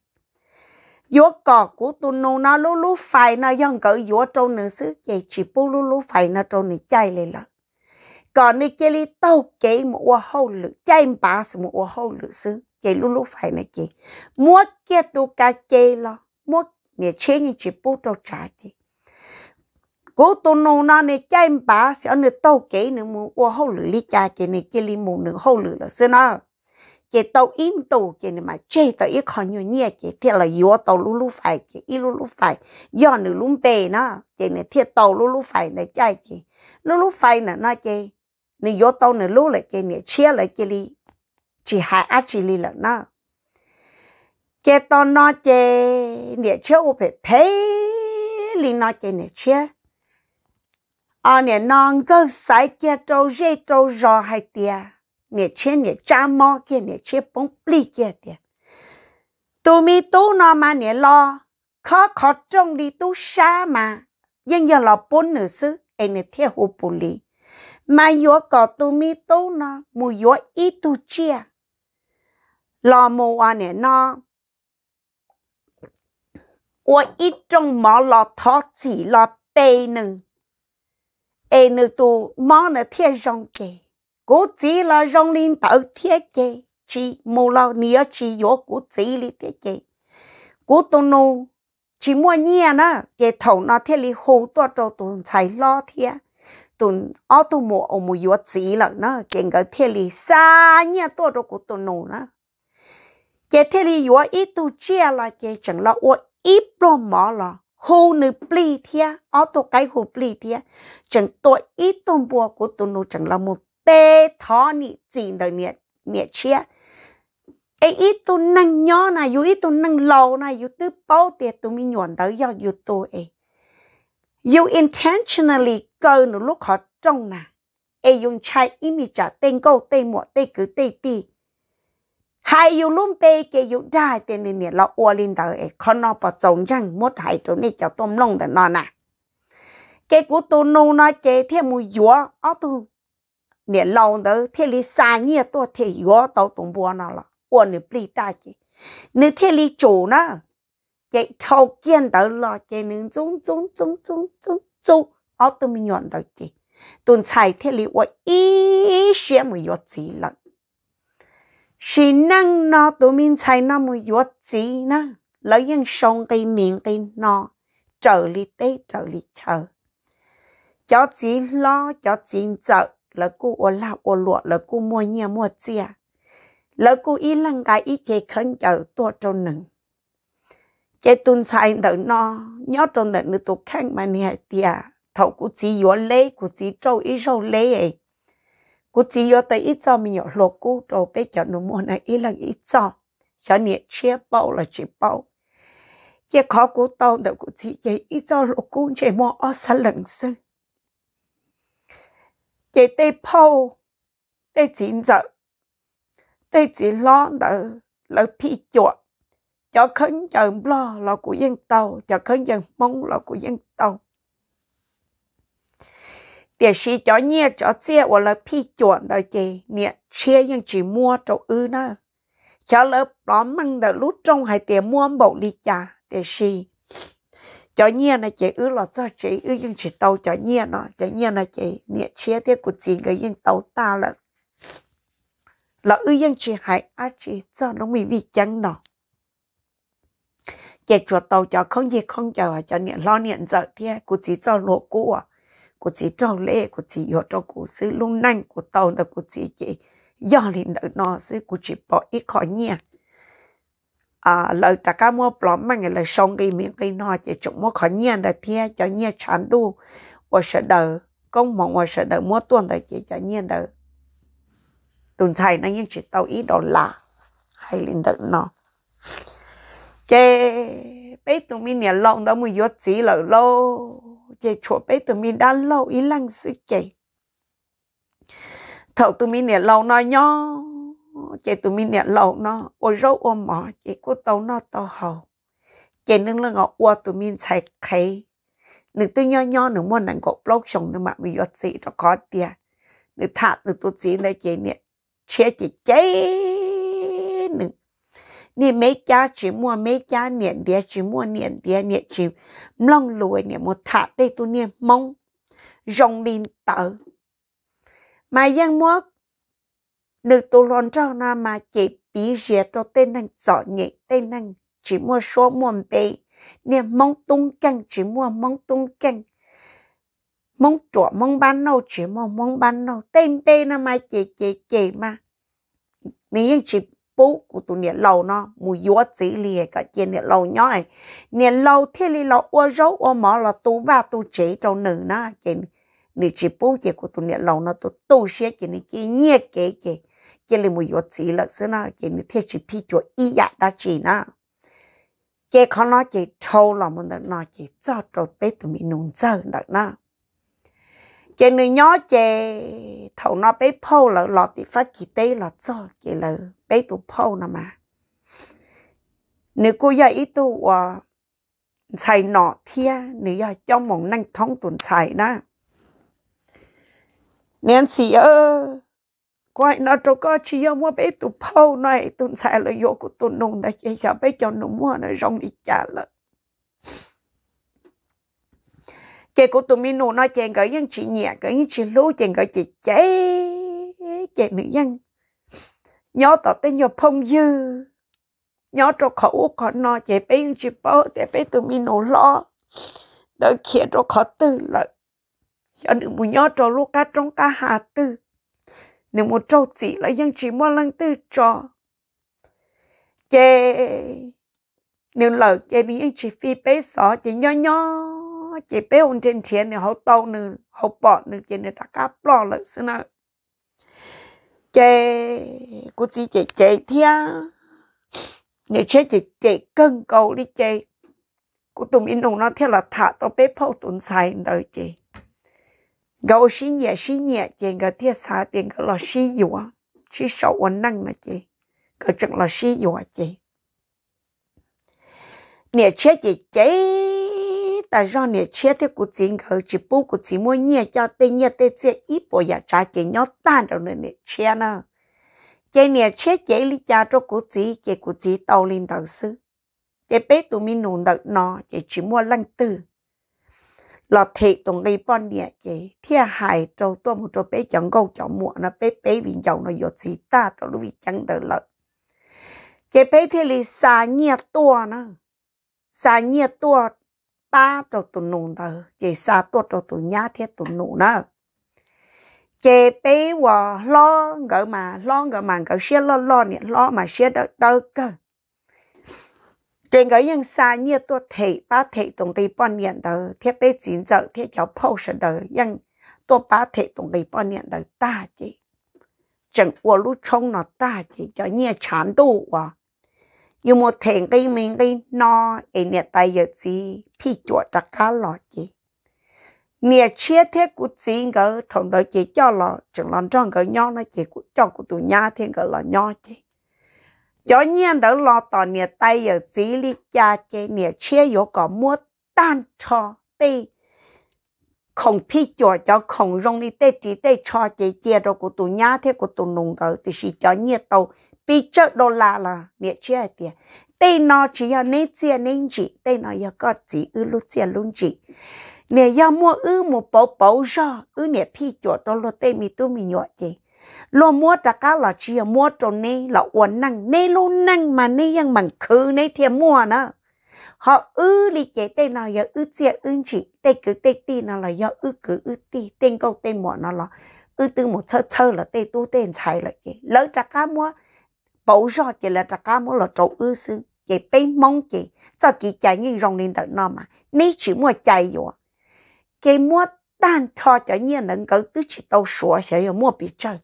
Speaker 1: yo cỏ của tu nô nó lú lú phải nó dân cỡ yo trâu nữ xứ chạy chỉ bố lú lú phải nó trâu nữ chạy lên lợ còn nữ chạy li tàu kể một ô hậu lự chạy bà sự một ô hậu lự xứ chạy lú lú phải nó chạy mua kia tu cá chạy lo mua nè chế như chỉ bố đâu trả chị cố tu nô nó nè chạy bà sự nè tàu kể nè một ô hậu lự li chạy kể nè kia li một nửa hậu lự là xứ nó chỉ tàu im in tàu này mà chơi tàu ít khó nhiều nhẹ chỉ thiệt là yếu tàu lú lú phải chỉ ít lú lú phải do nữ lú bề nó chỉ này thiệt tàu lú lú phải này chạy chỉ lú lú phải là nó chỉ nữ yếu tàu nữ lú lại chỉ này chia lại chỉ li chỉ hai á chỉ li là nó chỉ tàu nó chỉ này chia ô phải phê li nó chỉ này chia à này non cơ sai kia tàu dây tàu giò hay tiệt nè chế nè cha mò kia nè chế bông pli kia tiệt tụi mi tú nó mà nè lo khó khó trông đi tú xa mà nhưng giờ là bốn nữ sư em nè theo hồ bù lì mà yo có tụi mi tú nó mù yo ít tu chia lo mù à nè nè, nó 我一种毛老头子老背呢，哎，那都忙了天上给。cố chỉ là rong lên tạo thiết kế chỉ mô là nia chỉ yếu cố chỉ li thiết kế cố tô nô chỉ mua nhia nó cái thầu nó thiết li hồ tua cho tụi chạy lo thiết tụi ô tô mô ô mô yếu chỉ là nó cái cái thiết li xa nhia tua cho cố tô nô nó cái thiết li yếu ít tu chia là cái chẳng là ô ít bro mỏ là hồ nữ pli thiết ô tô cái hồ pli thiết chẳng tội ít tôm bùa của tụi nô chẳng là một bê thó nị chỉnh đời mẹ mẹ chia ấy ít tu năng nhỏ này dù ít tu năng lâu này dù tư bao tiệt tu mi nhuận tới do dù tu ấy you intentionally go nó lúc họ trong nè ấy dùng chai ý mi trả tên câu tên mọ tên cứ tên tì hai dù luôn bê kê dù đai tên nè nè là ua lên tới ấy con nó bỏ trống răng mốt hai chỗ này cháu tôm lông để nó nè kê của tu nô nó kê thêm mùi dúa ó tu nè lòng đó thế lý xa nhẹ tôi thế yếu tao tụng bùa nó là ôn nè chứ nè thế lý chủ nó chạy thâu kiên đó lo chạy nè chung chung chung chung chung tôi mình nhận đó chứ tuần sai thế lý ôi ý sẽ mới yếu chỉ lận nó tụi mình sai nó mới yếu chỉ lấy những sông cây miệng cây nó trở lý tê trở lý chờ cho chỉ lo cho chính lỡ cô ô lao ô lụa lỡ cô mua nhà mua chia lỡ cô y lăng cái ý chế khấn chờ tua trâu nừng chế tuân sai đỡ nó nhớ trâu nừng nữa tụ khăn mà nè tia thầu cũng chỉ yếu lê cũng chỉ trâu ý râu lê ấy cũng chỉ yếu tới ít cho mình nhỏ lột cô trâu bé cho nó mua này y lăng ít cho cho nè chia bao là chia bao chế khó cố tao đỡ cũng chỉ chế ít cho lột cô chế mua ở xa lần xưa 也得抛，得剪走，得只拉到了皮脚，cho khấn dần lo là của dân tàu, cho khấn dần mong là của dân tàu. Để sĩ cho nhẹ cho chia và là phi chuẩn đời chị, nhẹ chia nhưng chỉ mua cho ư nữa. Cho lớp đó mang đời lúc trong hay tiền mua bộ lý trà, để sĩ cho nhiên là chị ư là cho chị ư nhưng chị tàu cho nhiên nó cho nhiên là chị nhẹ chia tiếp của chị cái nhưng tàu ta là là ư nhưng chị hại á chị cho nó mi vi chân nó chị chuột tàu cho không gì không chờ cho nhẹ lo nhẹ giờ thế của chị cho lộ của của chị cho lễ của chị hiểu cho của sự luôn nanh của tàu là của chị chị do liền nó sự của chị bỏ ít khỏi nhiên à lợi trả cá mua plom mà người lợi sống cái miệng cái nọ chỉ chụp mua khó nhiên là thia cho nhiên chán tu và sợ đỡ công mong và sợ đỡ mua tuần là chỉ cho nhiên đỡ tuần sai nó nhưng chỉ tao ý đó là hay linh tự nó chê bé tụi mình nhà lông đó mới vô chỉ lợi lâu chê chỗ bé tụi mình đã lâu ý lăng sự chê thầu tụi mình nhà lâu nói nhau chị tụi mình nè lâu nó ô râu ô mỏ chị cứ tàu nó tàu hầu chị nâng lên ngọ ô tụi mình chạy khay nửa tư nho nho nửa muốn nặng gọt lâu sống nửa mặt mình giọt chị nó có tiền nửa thả nửa tụi chị này chị nè chia chị cháy nửa nè mấy cha chỉ mua mấy cha niệm địa chỉ mua niệm địa niệm chỉ mong lùi niệm một thả đây tụi niệm mong rong lên tờ mà giang mua nữ tu lon cho na mà chỉ bí rìa cho tên năng rõ nhị tên năng chỉ mua số mua bề niệm mong tung căng chỉ mua mong tung căng mong chỗ mong bán nâu chỉ mua mong bán nâu tên bề na mà chỉ chỉ chỉ mà nếu chỉ bố của tụi niệm lâu nó mua gió chỉ lìa cả chuyện niệm lâu nhó ấy lâu thế li lâu ô râu ô mỏ là tu và tu chỉ trong nữ nó chuyện niệm chỉ bố chỉ của tụi niệm lâu nó tu tu sẽ chỉ niệm chỉ nhẹ kể chỉ cái là một yếu chỉ là xưa nó cái như thế chỉ pi cho ý dạ đã chỉ nó cái khó nó cái thâu là mình được nó chỉ cho trâu bé tụi mình nung giờ được nó cái người nhỏ chè thầu nó bé phô là lọt thì phát chỉ tê là cho cái là bé tụi phô nó mà nếu cô giờ ít tụ xài nọ thia nếu giờ cho mong năng thông tuần xài đó nên xì ơi quay nó trâu có chỉ yêu mua bé tụ phâu này tụ xài lời vô của tụ nùng đã chỉ cho bé cho nụ mua nó rong đi trả lợ chị của tụi mình nụ nói chèn gửi dân chị nhẹ gửi dân chị lú chèn gửi chị cháy chèn nữ dân nhớ tỏ tên nhớ phong dư nhớ trâu khẩu khó nó chị bé dân chị bó để bé tụi mình nụ lo đỡ kia trâu khó tư lợ cho đừng muốn nhớ trâu lúc cá trong cá hà tư nếu một trâu chỉ là dân chỉ mua lăng tư cho chê nếu lỡ chê đi dân chỉ phi bé xó chỉ nho nho chỉ bé ôn trên chiến thì hậu tàu nữ hậu bọ nữ chỉ nữ đã cá bỏ lỡ xin ạ chê cô chỉ chê chê thia nếu chê chê chê cân cầu đi chê cô tụi mình nó theo là thả tao bé phâu tụi sai đời chê gấu xí nhẹ xí nhẹ chị gấu thiết xa tiền gấu là xí dùa xí sầu ổn năng mà chị gấu chừng là xí dùa chị nhẹ chết chị cháy ta do nhẹ chết thì cũng chỉ gấu chỉ bố cũng chỉ muốn nhẹ cho tên nhẹ tên chết ít bộ nhà trả chị nhớ tan đâu nên nhẹ chết nữa chị nhẹ chết chị lý cha cho cũng chỉ chị cũng chỉ tàu lên tàu sư chị bé tụi mình nụ đợt nó chị chỉ mua lăng tư là thị tuần đi bọn nhẹ chị thiên hải trâu tôi một trâu bé chẳng gâu chẳng muộn nó bé bé viên dầu nó dột gì ta trâu nó vi chẳng tự lợi chị bé thì lì xa nhẹ tua nó xa nhẹ tua ba trâu tụ nụ thờ chị xa tua trâu tụ nhá thiết tụ nụ nó chị bé hòa lo ngỡ mà lo ngỡ mà ngỡ xe lo lo nhẹ lo mà xe đỡ đỡ cơ trên cái yên xa nhiệt tua thể ba thể tổng đi bao nhiêu đó thiết bị chính giờ thiết cháu post đó yên tua ba thể tổng đi bao nhiêu đó ta chỉ chẳng qua lúc trong nó ta chỉ cho nhiệt chán đủ à nhưng mà thành cái mình cái nó ấy nhiệt tay giờ gì phi chuột đặc cá lọ chỉ nhiệt chia thiết của chính cái thằng đó chỉ cho lọ chẳng làm trong cái nhau nó chỉ cho của tụi nhà thiên cái nhau chỉ cho nhiên đó lo tỏ nè tay ở dí lý cha chế nè chia yếu có mua tan cho tê không thi cho cho không rong đi tê chỉ tê cho chế chia đồ của tụi nhá thế của tụi nùng đó thì chỉ cho nhiên tàu bị chợ đô la là nè chia tiền tê nó chỉ là nên chia nên chỉ tê nó là có chỉ ư lúc chia luôn chỉ nè ya mua ư một bầu bầu ra ư nè phi cho đó lo tê mi tu mi nhọ chế lo mua ta cá là chia mua cho nê là uốn năng nê lô năng mà nê yang bằng khứ nê thiềm mua nữa họ ư lý chế tên nào giờ ư chia ư chỉ tê cứ tê ti nào là do ư cứ ư ti tên câu tên mỏ nó là ư từ một chơ chơ là tê tu tên chạy là cái lỡ ta cá mua bầu rõ kì là ta cá mua là trâu ư sư cái bê mong cái cho kì chạy như rong lên tận nó mà nê chỉ mua chạy rồi cái mua tan cho cho nhiên nâng cấu tứ chỉ tàu sủa sẽ mua bị chơi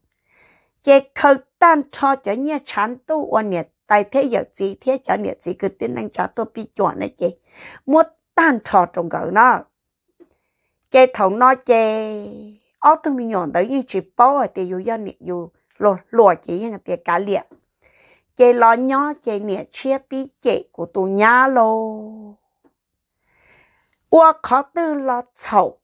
Speaker 1: chế khởi tan cho cho nhà chán tu ở nhà tại thế giờ gì thế cho nhà gì cứ tin năng cho tôi bị chọn đấy chị một tan cho trong gần nó chế thầu nó chế ở trong mình nhọn đấy như chỉ bỏ ở tiền yêu dân yêu lùa lùa chỉ những tiền cá liệt chế lo nhó chế nhà chia bị chế của tôi nhá lô qua khó tư lo chậu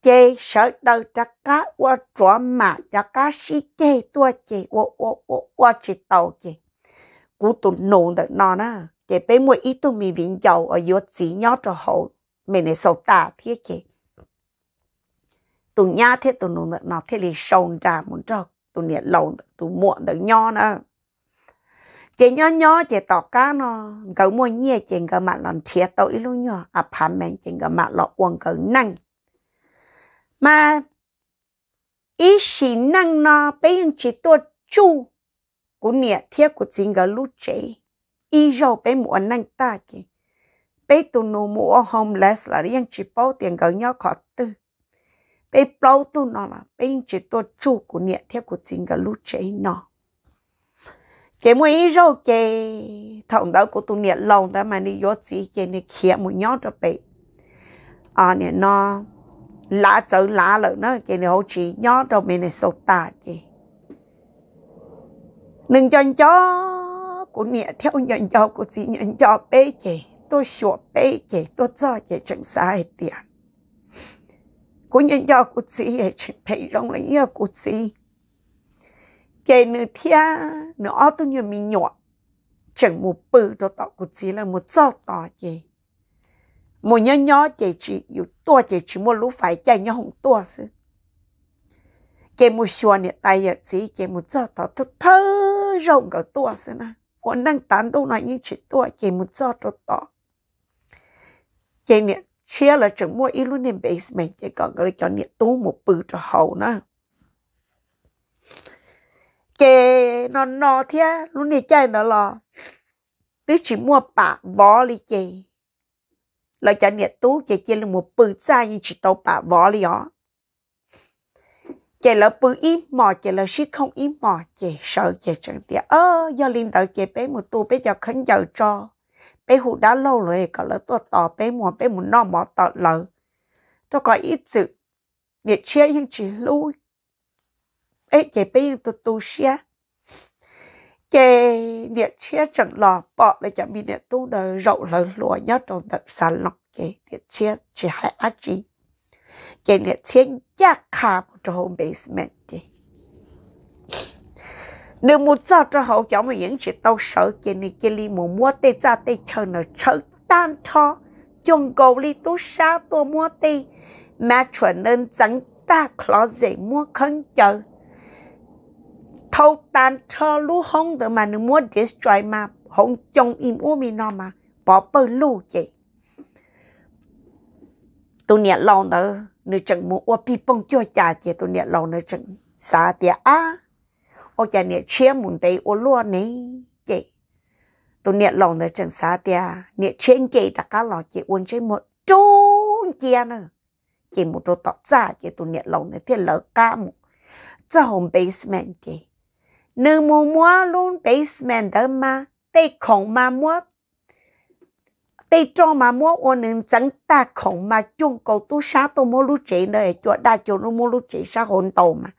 Speaker 1: chế sợ đầu cho cá qua chỗ mà cho cá sĩ chế tua chế qua qua qua qua chế tàu chế cú tụ nổ được nó nè, chế bé mua ít tụ mì viên dầu ở dưới chỉ nhỏ cho hậu mình này sầu ta thế chế tụ nhá thế tụ nổ được nó thế thì sầu ra muốn cho tụ nhiệt lầu tụ muộn được nhỏ nữa chị nhỏ nhỏ chị tỏ cá nó gấu mua nhẹ chị à gấu mặt lòn chia tàu ít luôn nhỏ à phàm mẹ chị gấu mặt lọ quần gấu năng mà ý chỉ năng nó bây giờ chỉ tua chu của nè thiết của chính cái lũ chế ý rồi bây mua năng ta kì bây tu nô mua homeless là riêng chỉ bao tiền gần nhau khó tư bây bao tu nó là bây giờ chỉ tua chu của nè thiết của chính cái lũ chế nó cái mua ý rồi kì thằng đó của tu nè lòng đó mà đi vô chỉ cái này kia mua nhau cho bây à nè nó lá chữ lá lợ nó cái này hỗ trợ nhó đâu mình này sốt tà chị nâng chân chó của nhẹ theo nhận cho của chị nhận cho bé chị tôi sửa bé chị tôi cho chị chẳng sai tiền của nhận cho của chị chẳng phải rong lấy nhớ của chị chị nửa thia nửa ô tô nhà mình nhọ, chẳng một bự đó tạo của chị là một giọt tọ chị một nhỏ nhỏ chị chị dù tua chị chị mua lũ phải chạy nhau không tua sư chị mua xua nè tay giờ chị chị mua cho tao thơ thơ rộng cả tua sư nè còn đang tán đâu nói như chị tua chị mua cho tao tao chị nè chia là chừng mua ít luôn nè basement chị còn gọi cho nè tu một bự cho hầu nữa chè nó nó thế lúc này chơi nó lò tứ chỉ mua bạc vó li chè là cho nhiệt tú chạy chạy là một bự xa như chỉ tàu bà võ lý ó. Chạy là bự im mò, chạy là sức không im mò, chạy sợ chạy chẳng tía. Ơ, do liên đạo chạy bé một tu bé cho khánh dầu cho. Bé hụ đã lâu rồi, còn lỡ tôi tỏ bé mùa bé mùa nọ mò tỏ lỡ. Tôi có ít sự, nhiệt chia nhưng chỉ lui. ấy chạy bé nhưng tôi tu xia chê điện chia chẳng lò bỏ là cho mình điện tu đời rộng lớn lúa nhất đồ đập sản lọc chê điện chia chỉ hại ác chi chê điện chia giác khá một trò hồn basement chê nếu một giờ cho hậu cháu mà những chuyện tao sợ chê này chê li mù mua tê cha tê chờ nở chờ tan cho chung cầu li tu sa tu mua tê mà chuẩn nên chẳng ta khó dễ mua khăn chờ thâu tan cho lũ hông tự mà nó muốn destroy mà hông chồng im u mi nó mà bỏ bờ lũ chị tôi nhẹ lòng đó nữ chẳng muốn ô bị bông cho cha chị tôi nhẹ lòng nữ chẳng xa tiệt á ô cha nhẹ chia muốn tay ô luôn này chị tôi nhẹ lòng nữ chẳng xa tiệt nhẹ trên chị đã cá lò chị uốn chơi một trốn kia nữa chị một đồ tọt ra chị tôi nhẹ lòng nữ thiên lỡ ca một trong basement chị nếu mua mua luôn basement đó mà tây khổng mà mua tây cho mà mua ô nên chẳng ta khổng mà chung cầu tu sa tôi mua lúc chế nơi chỗ đa chỗ nó mua lúc chế sa hồn tàu mà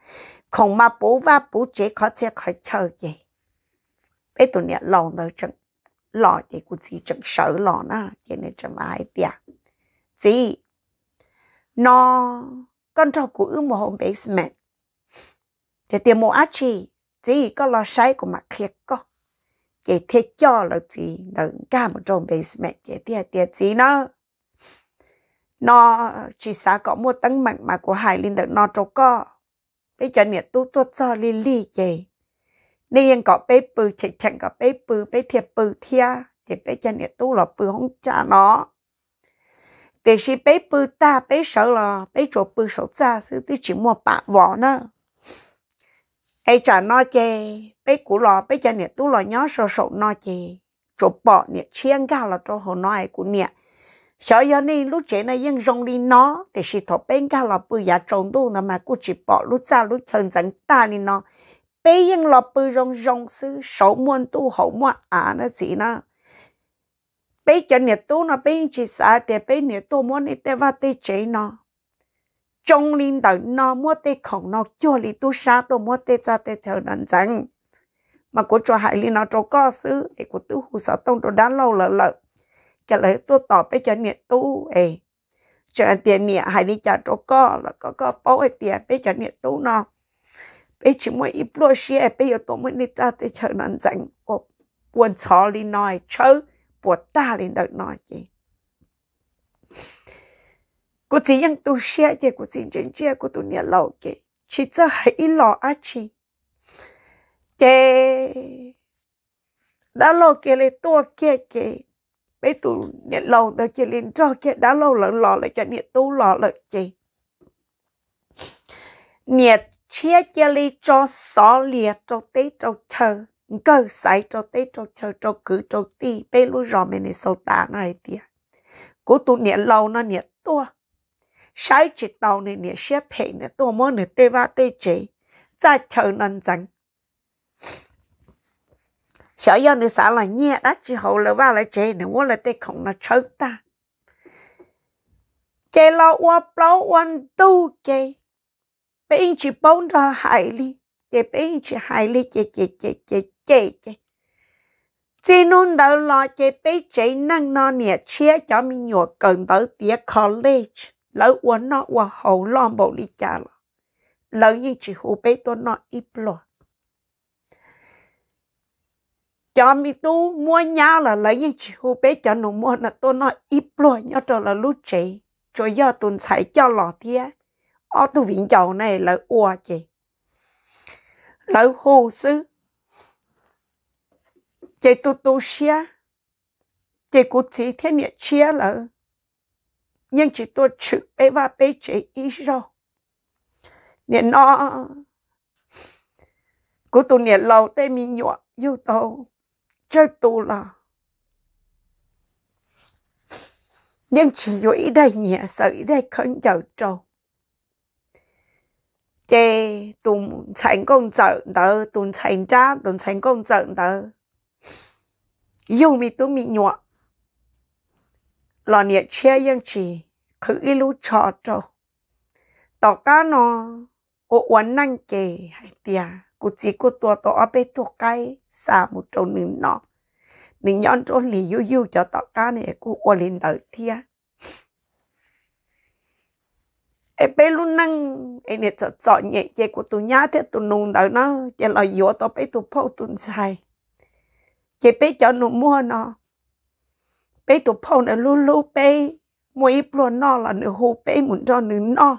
Speaker 1: khổng mà bố và bố chế khó chế khó chờ gì bây tụi nè lòng nó chẳng lò gì cũng chỉ chẳng sợ lò nó cái này chẳng ai tiệt gì nó con trâu của ư một hôm basement thì tiền mua ác chi chỉ có lo sai của mặt thiệt có chỉ thế cho là chỉ đừng cả một trong mẹ chỉ thế thế chỉ nó nó chỉ xã có mua tấn mạnh mà của hải linh được nó trâu có, bây giờ nè tu tu cho li li gì nên yên có bé bự chỉ chẳng có bé bự bé thiệt bự thia chỉ bây giờ nè tu là bự không trả nó để khi bé bự ta bé sợ là bé chỗ bự sợ cha chứ chỉ mua bạc vỏ nữa ai trả nó chê bé cũ lò bé cha nè tú lò nhó sổ sổ nó chê chỗ bỏ nè chiên gà là chỗ hồ nói của nè sợ giờ này lúc trẻ này vẫn rong đi nó thì chỉ thọ bên gà là bự giá trồng đủ là mà cứ chỉ bỏ lúc xa lúc chân chẳng ta đi nó bé yên là bự rong rong sư sổ muôn tu hậu muôn à nó gì nó bé cha nè tú nó bé chỉ xa thì bé nè tu muốn đi tới và tới chế nó trong linh đạo nó mua tê khổng nó cho lý tu sa tô mua tê cha tê chờ đàn chẳng mà cô cho hải lý nó cho có sư ấy cô tu hù sở tông đồ đá lâu lợ lợ chả lấy tu tỏ bé cho niệm tu ấy cho anh tiền niệm hải đi chả cho có là có có bao ấy tiền bé cho niệm tu nó bé chỉ mua ít lúa xe bé giờ tôi mới đi ta tê chờ đàn chẳng ô buồn chó lý nói chớ buồn ta linh đạo nói gì cô chỉ yang tu xe chị cô chỉ trên xe cô tu nhà lâu kì chỉ cho hãy lo á chị chị đã lâu kì lại tua kia kì bây tu nhà lâu đó chị liền cho kia đã lâu lợn lò lại cho nhà tu lò lợn chị nhà chia chia ly cho xó liệt cho tế cho chờ cơ sai cho tế cho chờ cho cứ cho ti bây lúc rõ mình sâu tá này tiệt cố tu nhà lâu nó nhà tua sai chỉ tàu này nè xe phe nè tổ mô nè tê va tê chế ra chờ năn dân. sợ do nè xã là nhẹ đã chỉ hậu lỡ ba lại chế nè mua lại tê không nó chớ ta chế lo qua bao quan tu chế bé in chỉ bông ra hải li chế bé in chỉ hải li chế chế chế chế chế chế chỉ nôn đầu lo chế bé chế năng nó nè chia cho mình nhổ cần tới tía college lỡ của nó của hậu lòng bộ đi trả lỡ lỡ nhưng chỉ hù bế tôi nó ít lọ, cho mi tu mua nhà là lấy những chỉ hù bế cho nó mua là tôi nó ít lọ nhớ cho là lúc chị cho giờ tuần xảy cho lọ thia ở tôi viện chầu này là ua chị lỡ hồ sư chị tôi tu xia chị cũng chỉ thế này chia lỡ nhưng chỉ tôi chữ bé và bé chế ý rồi nên nó của tôi nè lâu tê mi nhọ yêu tàu chơi tù là nhưng chỉ yêu ý đây nhẹ sợ ý đây không dầu trâu chê tùng thành công trận tớ tùng thành cha tùng thành công trận tớ yêu mi tôi mi nhọ lò nhiệt chia yên chi cứ y lú trọ trọ tỏ cá nó ô uẩn năng kề hay tia cụ chỉ cụ tua tỏ ở bên thuộc cái xa một trâu nữ nó. nữ nhọn trâu lì yu yu cho tỏ cá này cụ ô lên đợi tia e bé luôn năng e nè cho cho nhẹ chè của tu nhá thế tu nung đợi nó chè lò yếu tỏ bé tu phâu tu xài chè bé cho nụ mua nó bé tổ phong ở lô lô bé mỗi ít lô nó là nửa hồ bé muốn cho nửa nó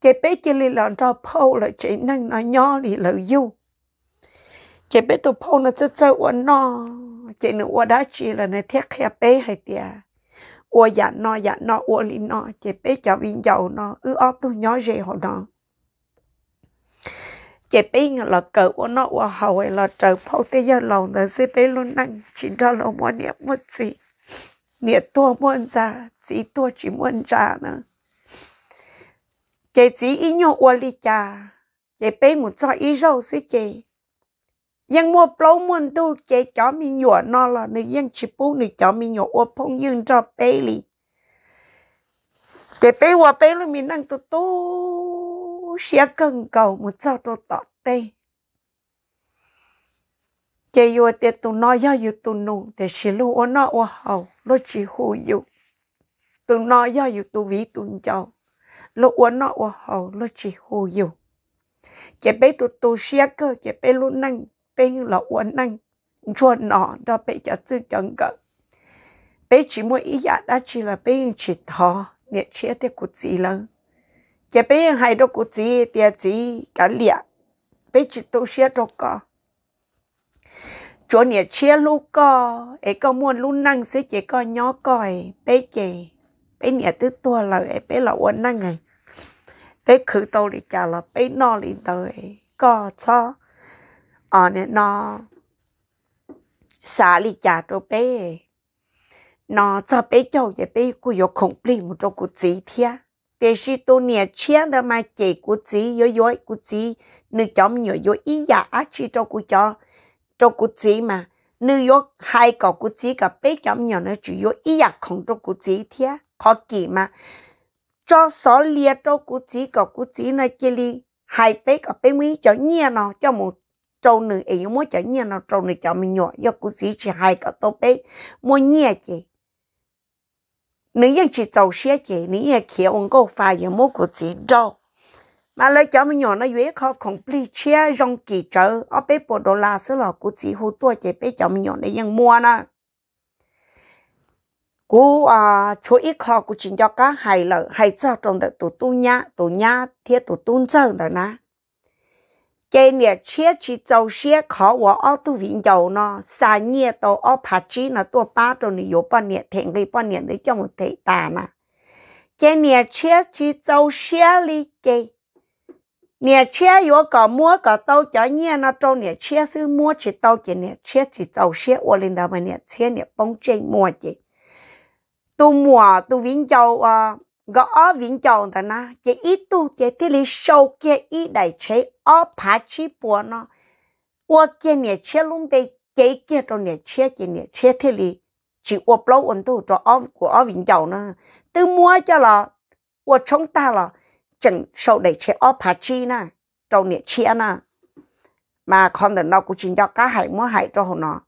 Speaker 1: chế bé chế lì là cho phong là chế năng nó nhỏ lì là yêu chế bé tổ phong là chơi chơi uốn nó chế nửa uốn đá chì là nửa thiết khe bé hay tiệt uốn dạ nó dạ nó uốn lì nó chế bé cho viên giàu nó ư ở tôi nhỏ rẻ họ nó chế bé là cỡ của nó của hậu ấy là trời phao tê giờ lòng là sẽ bé luôn năng chỉ cho lòng muốn niệm một gì niệm tua muốn ra chỉ tua chỉ muốn ra nữa chế chỉ ý nhau của lý cha chế bé một cho ý râu sẽ chế nhưng mua lâu muốn tu chế cho mình nhỏ nó là nữ dân chỉ bố nữ cho mình nhỏ ô phong yên cho bé li chế bé qua bé luôn mình năng tu tu sẽ cần cầu một sao đồ tỏ tê chế yo tiệt tụ nói do yo tụ nụ để xí lu ô nó ô hậu lo chỉ hù yo tụ nói do yo tụ ví tụ chầu lo ô nó ô hậu lo chỉ hù yo chế bé tụ tụ xia cơ chế bé lu năng bé như là ô năng cho nó đó bé cho chữ chẳng cỡ bé chỉ mỗi ý dạ đã chỉ là bé chỉ thò nhẹ chia tiệt cụt gì lớn chỉ bé hai đứa cụ chỉ tia chỉ cả liệt bé chỉ tu sửa đồ co Cho nên chia lu co ấy có muốn lu năng sẽ chỉ có nhỏ coi bé chỉ bé nhà tư tua là ấy bé là ổn năng này bé khử tàu đi trả là bé no lên tới co cho ở nè nó xả đi trả đồ bé nó cho bé cho vậy bé cứ có không pli một chỗ cụ chỉ thiệt 但是多年前的嘛，结果子有有果子，你叫没有有一呀啊，去照顾叫照顾子嘛，你有还搞果子个被叫没有呢，只有一呀空照顾子天靠近嘛，照少列照顾子个顾子呢这里还被个被没叫念呢，叫么？trâu nữ ấy mua chả nhẹ nó trâu nữ chả mình nhỏ do cú sĩ chỉ hai cả tô bé mua nhẹ chị nếu như chỉ giàu xe chỉ nếu như kia ông có phải những mối của chị đâu mà lấy cho mình nhỏ nó dễ khó complete chia rong kỳ trở ở bên bộ đô la sữa lò của chị hút tua chỉ bên cho mình nhỏ để ยัง mua nè cú à chú ít khó của chính cho cá hay là hay sao trong đợt tụ tu nhá tụ nhá thiết tụ tu chân đó nè cái nè chia chỉ châu chia khó và ở tu giàu nó xa nhẹ tàu ở phát chỉ nó tua ba rồi nó yếu bao nhiêu thành cái bao nhiêu để cho một cái nè chia chỉ châu chia li cái nè chia mua cả tàu cho nhẹ nó trâu nè chia sư mua chỉ tàu chỉ nè chia chỉ châu chia ở lên đó mà nè chia bông trên mua chỉ tu mua tu viện giàu à gõ ó vĩnh chồng ta na chế ít tu chế thế lý sâu kia ít đại chế ó phá chi bùa nó ô kia nè chế luôn bê chế kia rồi nè chế kia nè chế thế lý chỉ ô lâu ổn tu cho ó của ó vĩnh chồng nó từ mua cho là ô chống ta là chẳng sâu đại chế ó phá chi na rồi nè chế na mà con đừng nó cũng chỉ cho cá hải mua hải cho họ nó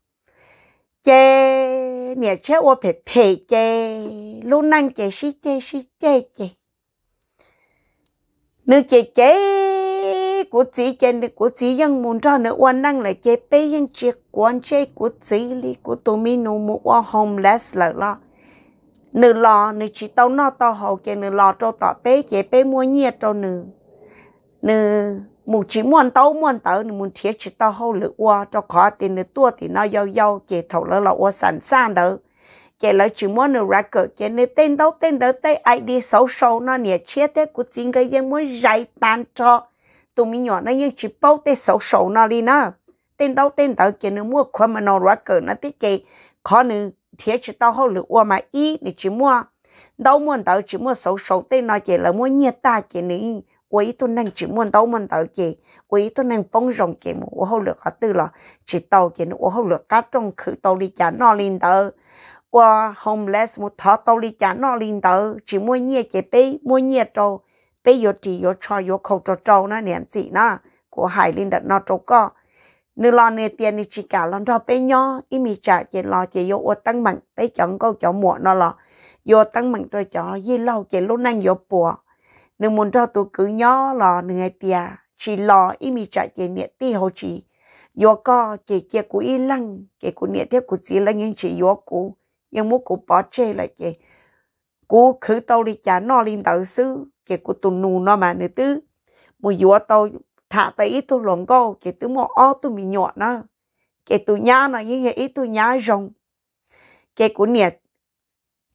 Speaker 1: chê nè chê ô phê phê chê lúc năng chê xí chê xí chê chê nữ chê chê của chị chê nữ của chị dân muốn cho nữ oan năng là chê bê dân chê quan chê của chị li của tụi mi nụ mụ ô homeless là lo nữ lo nữ chị tao nọ tao hậu chê nữ lo cho tao bê chê bê mua nhiệt cho nữ nữ mù chỉ muốn tao muốn tao nên muốn thiết chỉ tao hậu lửa qua cho khó tiền nữa tua thì nó giàu giàu chỉ thầu lỡ là qua sẵn sàng đó chỉ là chỉ muốn nó ra cửa chỉ nên tên đâu tên đó tên ID social nó nhẹ chết thế cũng chính cái gì muốn giải tan cho tụi mình nhỏ nó như chỉ bao tên social nó đi nó tên đâu tên đó chỉ nên mua khoa mà nó ra cửa nó tiết chế khó nữa thiết chỉ tao hậu lửa qua mà y thì chỉ muốn đâu muốn tao chỉ muốn mua social tên nó chỉ là muốn nhiệt ta chỉ nên quý tôi nên chỉ muốn tấu muốn tấu kì quý tôi nên bông rồng kì mà ô hậu họ tư là chỉ tàu kì nó ô hậu lược cá trong đi chả nó lên tờ qua homeless một thọ tàu đi chả nó lên tờ chỉ mua nhẹ kì bê mua nhẹ trâu bê yo chỉ yo cho yo khâu cho trâu nó nè chị nó của hải lên đặt nó trâu co nữ lo nè tiền đi chỉ cả lần đó bê nhó ý mi trả chỉ lo chỉ yo tăng mạnh bê chẳng câu cho muộn nó lo yo tăng mạnh rồi cho gì lâu chỉ lúc nãy yo bùa nếu muốn cho tôi cứ nhỏ lò nửa tia chỉ lo ý mi chạy tiền nhẹ ti hồ chỉ yo co chỉ kia của y lăng chỉ của nhẹ tiếp của chỉ là những chỉ yo cũ nhưng muốn của bỏ chê lại chỉ cú cứ tàu đi trả nó lên tàu sư kể của tụi nụ nọ mà nữa tư mùi yo tàu thả tay ít tôi lòng go kể tôi mua o tôi mình nhọ nó kể tôi nhá nó như vậy ít tôi nhá rồng kể của nhẹ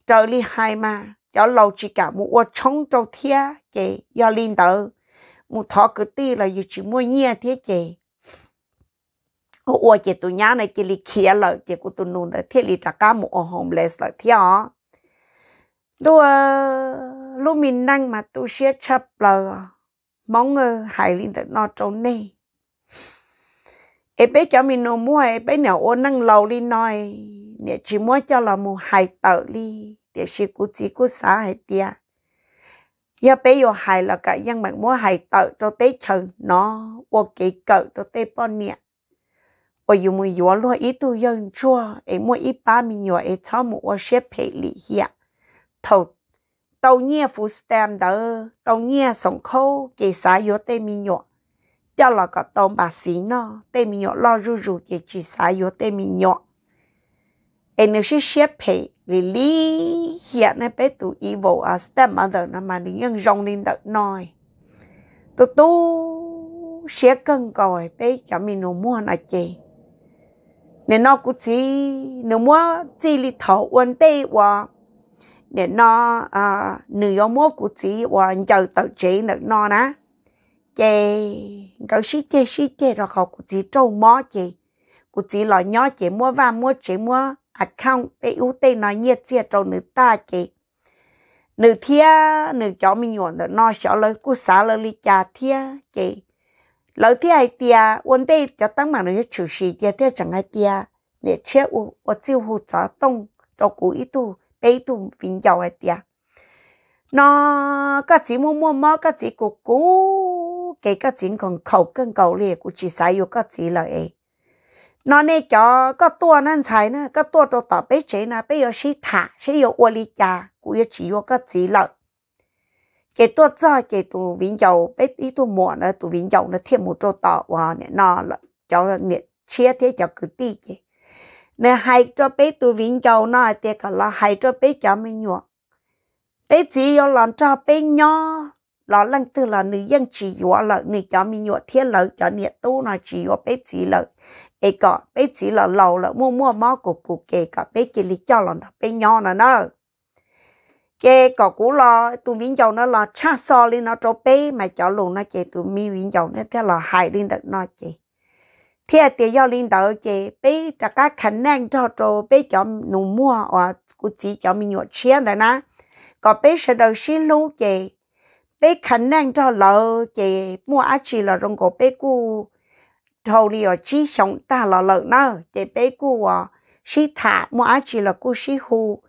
Speaker 1: trời đi hai mà cho lâu chỉ cả một ô chống trâu thia chị do linh tử một thọ cứ ti là dù chỉ mua nhia thế chị ô chị tụi nhá này chị li kia lời chị của tụi nôn là thế lì trả cá một ô homeless là thế ó đùa lúc mình năng mà tụi xe chấp là mong ngờ hải linh tử nó trâu nè em bé cho mình nô mua em bé nào ô năng lâu đi nói nè chỉ mua cho là một hai tử đi thì sĩ cụ chỉ cụ xã hệ tia ya bé yo hài là cả dân bạn mua hài tự cho tế nó ô kỹ cỡ cho tế bọn nè ô yu mù lo ý tu dân chua ấy mua ý ba mi nhỏ ấy cháu mù ô xếp hệ lì hiạ thầu tàu nhẹ phụ stem đó tàu nhẹ sống khô kỹ xã yo tế mi nhỏ cho là có tàu bà xí nó tế mi nhỏ lo rù rù kỹ chỉ xã yo tế mi nhỏ and she shepe li li hia na pe tu evil a step mother nó ma những yang jong lin da noi tu tu she cần gọi pe cha mình no mua na che nên nó cũng chỉ nếu mua chỉ li thầu vấn đề và nên nó à nếu có mua cũng chỉ và chờ tự chế được nó nè chè cái gì chè gì chè rồi họ cũng chỉ trâu mó chè cũng chỉ lo nhỏ chè mua vàng mua chè mua à không tê ưu tê nói nhiệt thiệt rồi nữ ta chị nữ thia nữ chó mình nhuận được nói sợ lời cô xã lời lý cha thia chị lời thia ai tia quân tê cho tăng mà nữ chủ sĩ chia thia chẳng ai tia để chết u u chiêu hụt cho tông cho cú ít tu bé tu vinh giàu ai tia nó các chị mua mua mà các chị cú cú cái các chị còn khẩu cân cầu liệt của chị xã yêu các chị lời ấy nó nè cho có tua nên sai nè có tua đồ tỏ bé chế nè bé yêu xí thả xí yêu ô lý cha cũng yêu chỉ yêu có chỉ lợi cái tua cho cái tu vĩnh dầu bé ít tu mỏ nè tu vĩnh dầu nó thêm một chỗ tỏ và nè nó là cho nè chia thế cho cứ tí chứ nè hai cho bé tu vĩnh dầu nó thì cả là hai cho bé cho mình nhọ bé chỉ yêu làm cho bé nhỏ lọ lăng từ là nữ dân chỉ yếu lợ nữ cho mình nhọ thiên lợ cho nhiệt tu nó chỉ yếu bé chỉ lợ ấy có bé chỉ là lầu lợ mua mua máu của cụ kề có bé kì lý cho lọ nó bé nhỏ nó nơ kề có cú lọ tụ miếng dầu nó lọ cha so lên nó cho bé mà cho luôn nó kề tụ miếng dầu nó thế là hại lên được nó kề thế thì do lên đó kề bé tất cả khả năng cho cho bé cho nụ mua hoặc cụ chỉ cho mình nhọ chiến rồi na có bé sẽ đầu xin lú kề bé khẩn năng cho lỡ chị mua á chỉ là rong cổ bé cu thầu đi ở chi sống ta là lợn nó chị bé cu à xí thả mua á chỉ là cu xí hù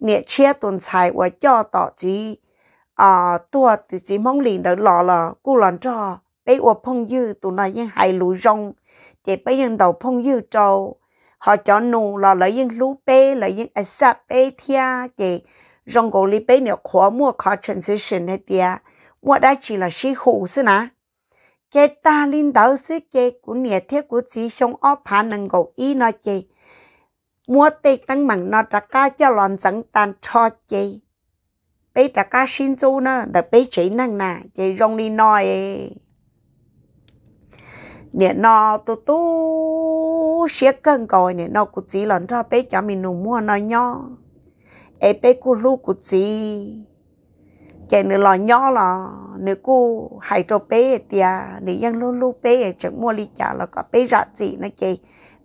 Speaker 1: nè chia tuần xài và cho tỏ chỉ à tua thì chỉ mong liền được lọ là cu lần cho bé của phong dư tụi hai lũ rong chị đầu phong dư cho, họ cho nụ là lấy yên lũ bé lấy yên ai sắp bé thia chị rong cổ li bé nè khó mua khó transition hết tia 我大只了是好是哪？给大领导是给古年贴古吉凶二盘能够一那给，莫得等忙那大家叫乱整单错给，被大家心中呢，得被谁能呐？给容易那诶。เนี่ยนอตัวตู้เสียเกินก่อนเนี่ยนอกุจีหล่อนรอเป๊ะจะมีหนุ่มมั่วนอยย่อเอเป๊ะกูลูกกุจี chạy nửa lò nhỏ là nửa cô hay cho bé thì nửa dân lú lú bé chẳng mua ly trà là có bé rạ gì nó chị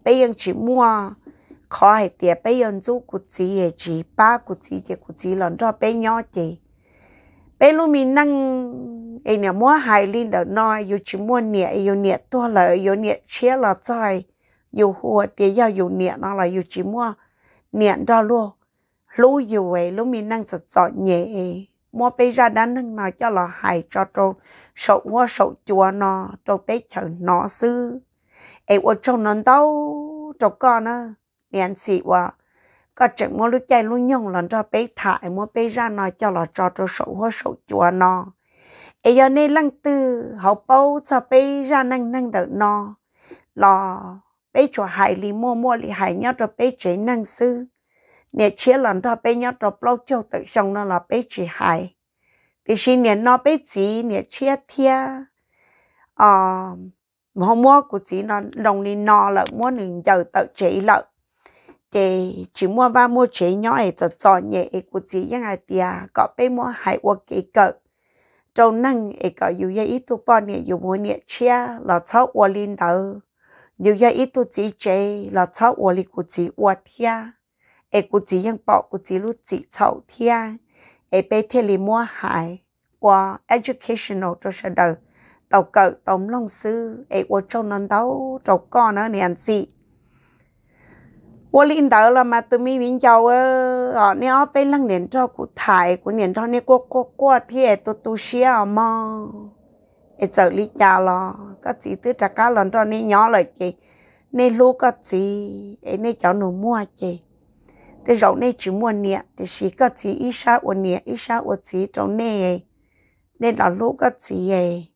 Speaker 1: bé dân chỉ mua khó hay thì bé dân chú cụ chị chỉ ba cụ chị thì cụ chị lần cho bé nhỏ chị bé lúc mình năng ấy nè mua hai linh đầu nói yêu chỉ mua nhẹ yêu nhẹ to là yêu nhẹ chia là trời yêu hùa thì yêu yêu nhẹ nó là yêu chỉ mua nhẹ đó luôn lúc yêu ấy lúc mình năng sợ sợ nhẹ mua bây ra đã nâng nó cho là hài cho trâu sậu hoa sậu chùa nó trâu tế chở nó sư em ô trâu nó đâu trâu con á liền xị qua có chừng mua lúc chạy lúc nhung lần cho bé thải mua bây ra nó cho là cho trâu sậu hoa sậu chùa nó em giờ này lăng tư hậu bao cho bé ra nâng nâng đợi nó lo bé chùa hài lì mua mua lì hài nhau cho bé chế nâng sư nè chia lần đó bây nhớ đó bao cho tự xong nó là bé chỉ hại thì xin nè nó bé chỉ nè chia thia à họ mua của chị nó đồng đi nó là mua nừng giờ tự chỉ lợi thì chỉ mua ba mua chỉ nhỏ ấy cho cho nhẹ của chị yên ai tia có bé mua hại qua kỹ cỡ trong năng ấy có dù ya ít tu bò nè dù mua nè chia là cho qua linh đầu dù ya ít tu chỉ chỉ là cho qua linh của chị qua thia ai cú chỉ yên bỏ cú chỉ lúc chỉ chậu thia ai bé thế li mua hại qua educational cho sẽ đời tàu cờ, tống long sư ai qua trong non tàu trâu con nữa nè gì, chị qua linh tàu là mà tôi mi mình giàu ơ họ nè ở bên lăng nền cho cụ thải cụ nền cho nè qua qua qua thì tụi tu xia mà ai sợ lý cha lo có chỉ tứ trả cá lần cho nè nhỏ lại chị nè lúc có chị ai nè cháu nó mua chị thế rồi này chỉ mua nè thế chỉ có chỉ ít sao ở nè ít sao ở chỉ trong nè nên là lũ có chỉ ấy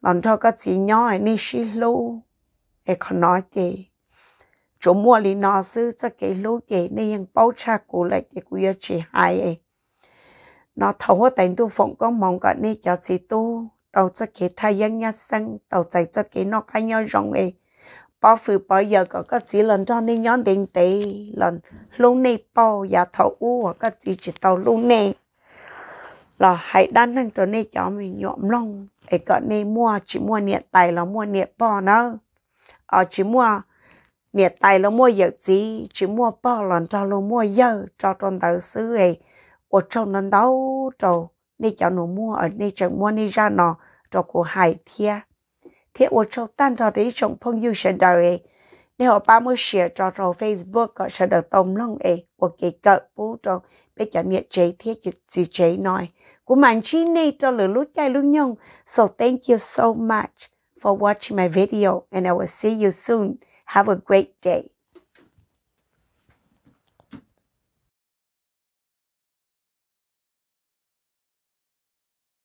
Speaker 1: lần thọ có chỉ nhỏ ấy nên chỉ lũ ấy còn nói gì chỗ mua lý nó sư cho cái lũ gì nên ยัง bao cha cũ lại thì cứ yêu chỉ hai ấy e. nó thấu hết tiền tu phong có mong cả nên cho chỉ tu tàu cho cái thay dân nhà sinh tàu chạy cho cái nó cái nhau rộng ấy e bỏ phụ bỏ giờ có cái chỉ lần cho nên nhóm tiền tệ lần lúc này bỏ giờ thầu u có cái chỉ chỉ tàu lúc này là hãy đăng thằng cho nên cho mình nhộm lòng để cỡ nên mua chỉ mua nhiệt tài là mua nhiệt bò nó ở chỉ mua nhiệt tài là mua giờ gì chỉ mua bò lần cho lo mua giờ cho trong đầu xứ ấy ở trong lần đâu trầu nên cho nó mua ở ờ, nên chẳng mua nên ra nó cho cô hải thiệt thế ô cho tan thọ đấy trong phong yêu sẽ đời nếu họ ba mươi share cho rồi Facebook có sẽ được tông long ấy ô cái cỡ bố cho bây giờ nhiệt chế thế chứ gì chế nói của mình chỉ này cho lửa lúc chạy lúc nhung so thank you so much for watching my video and I will see you soon have a great day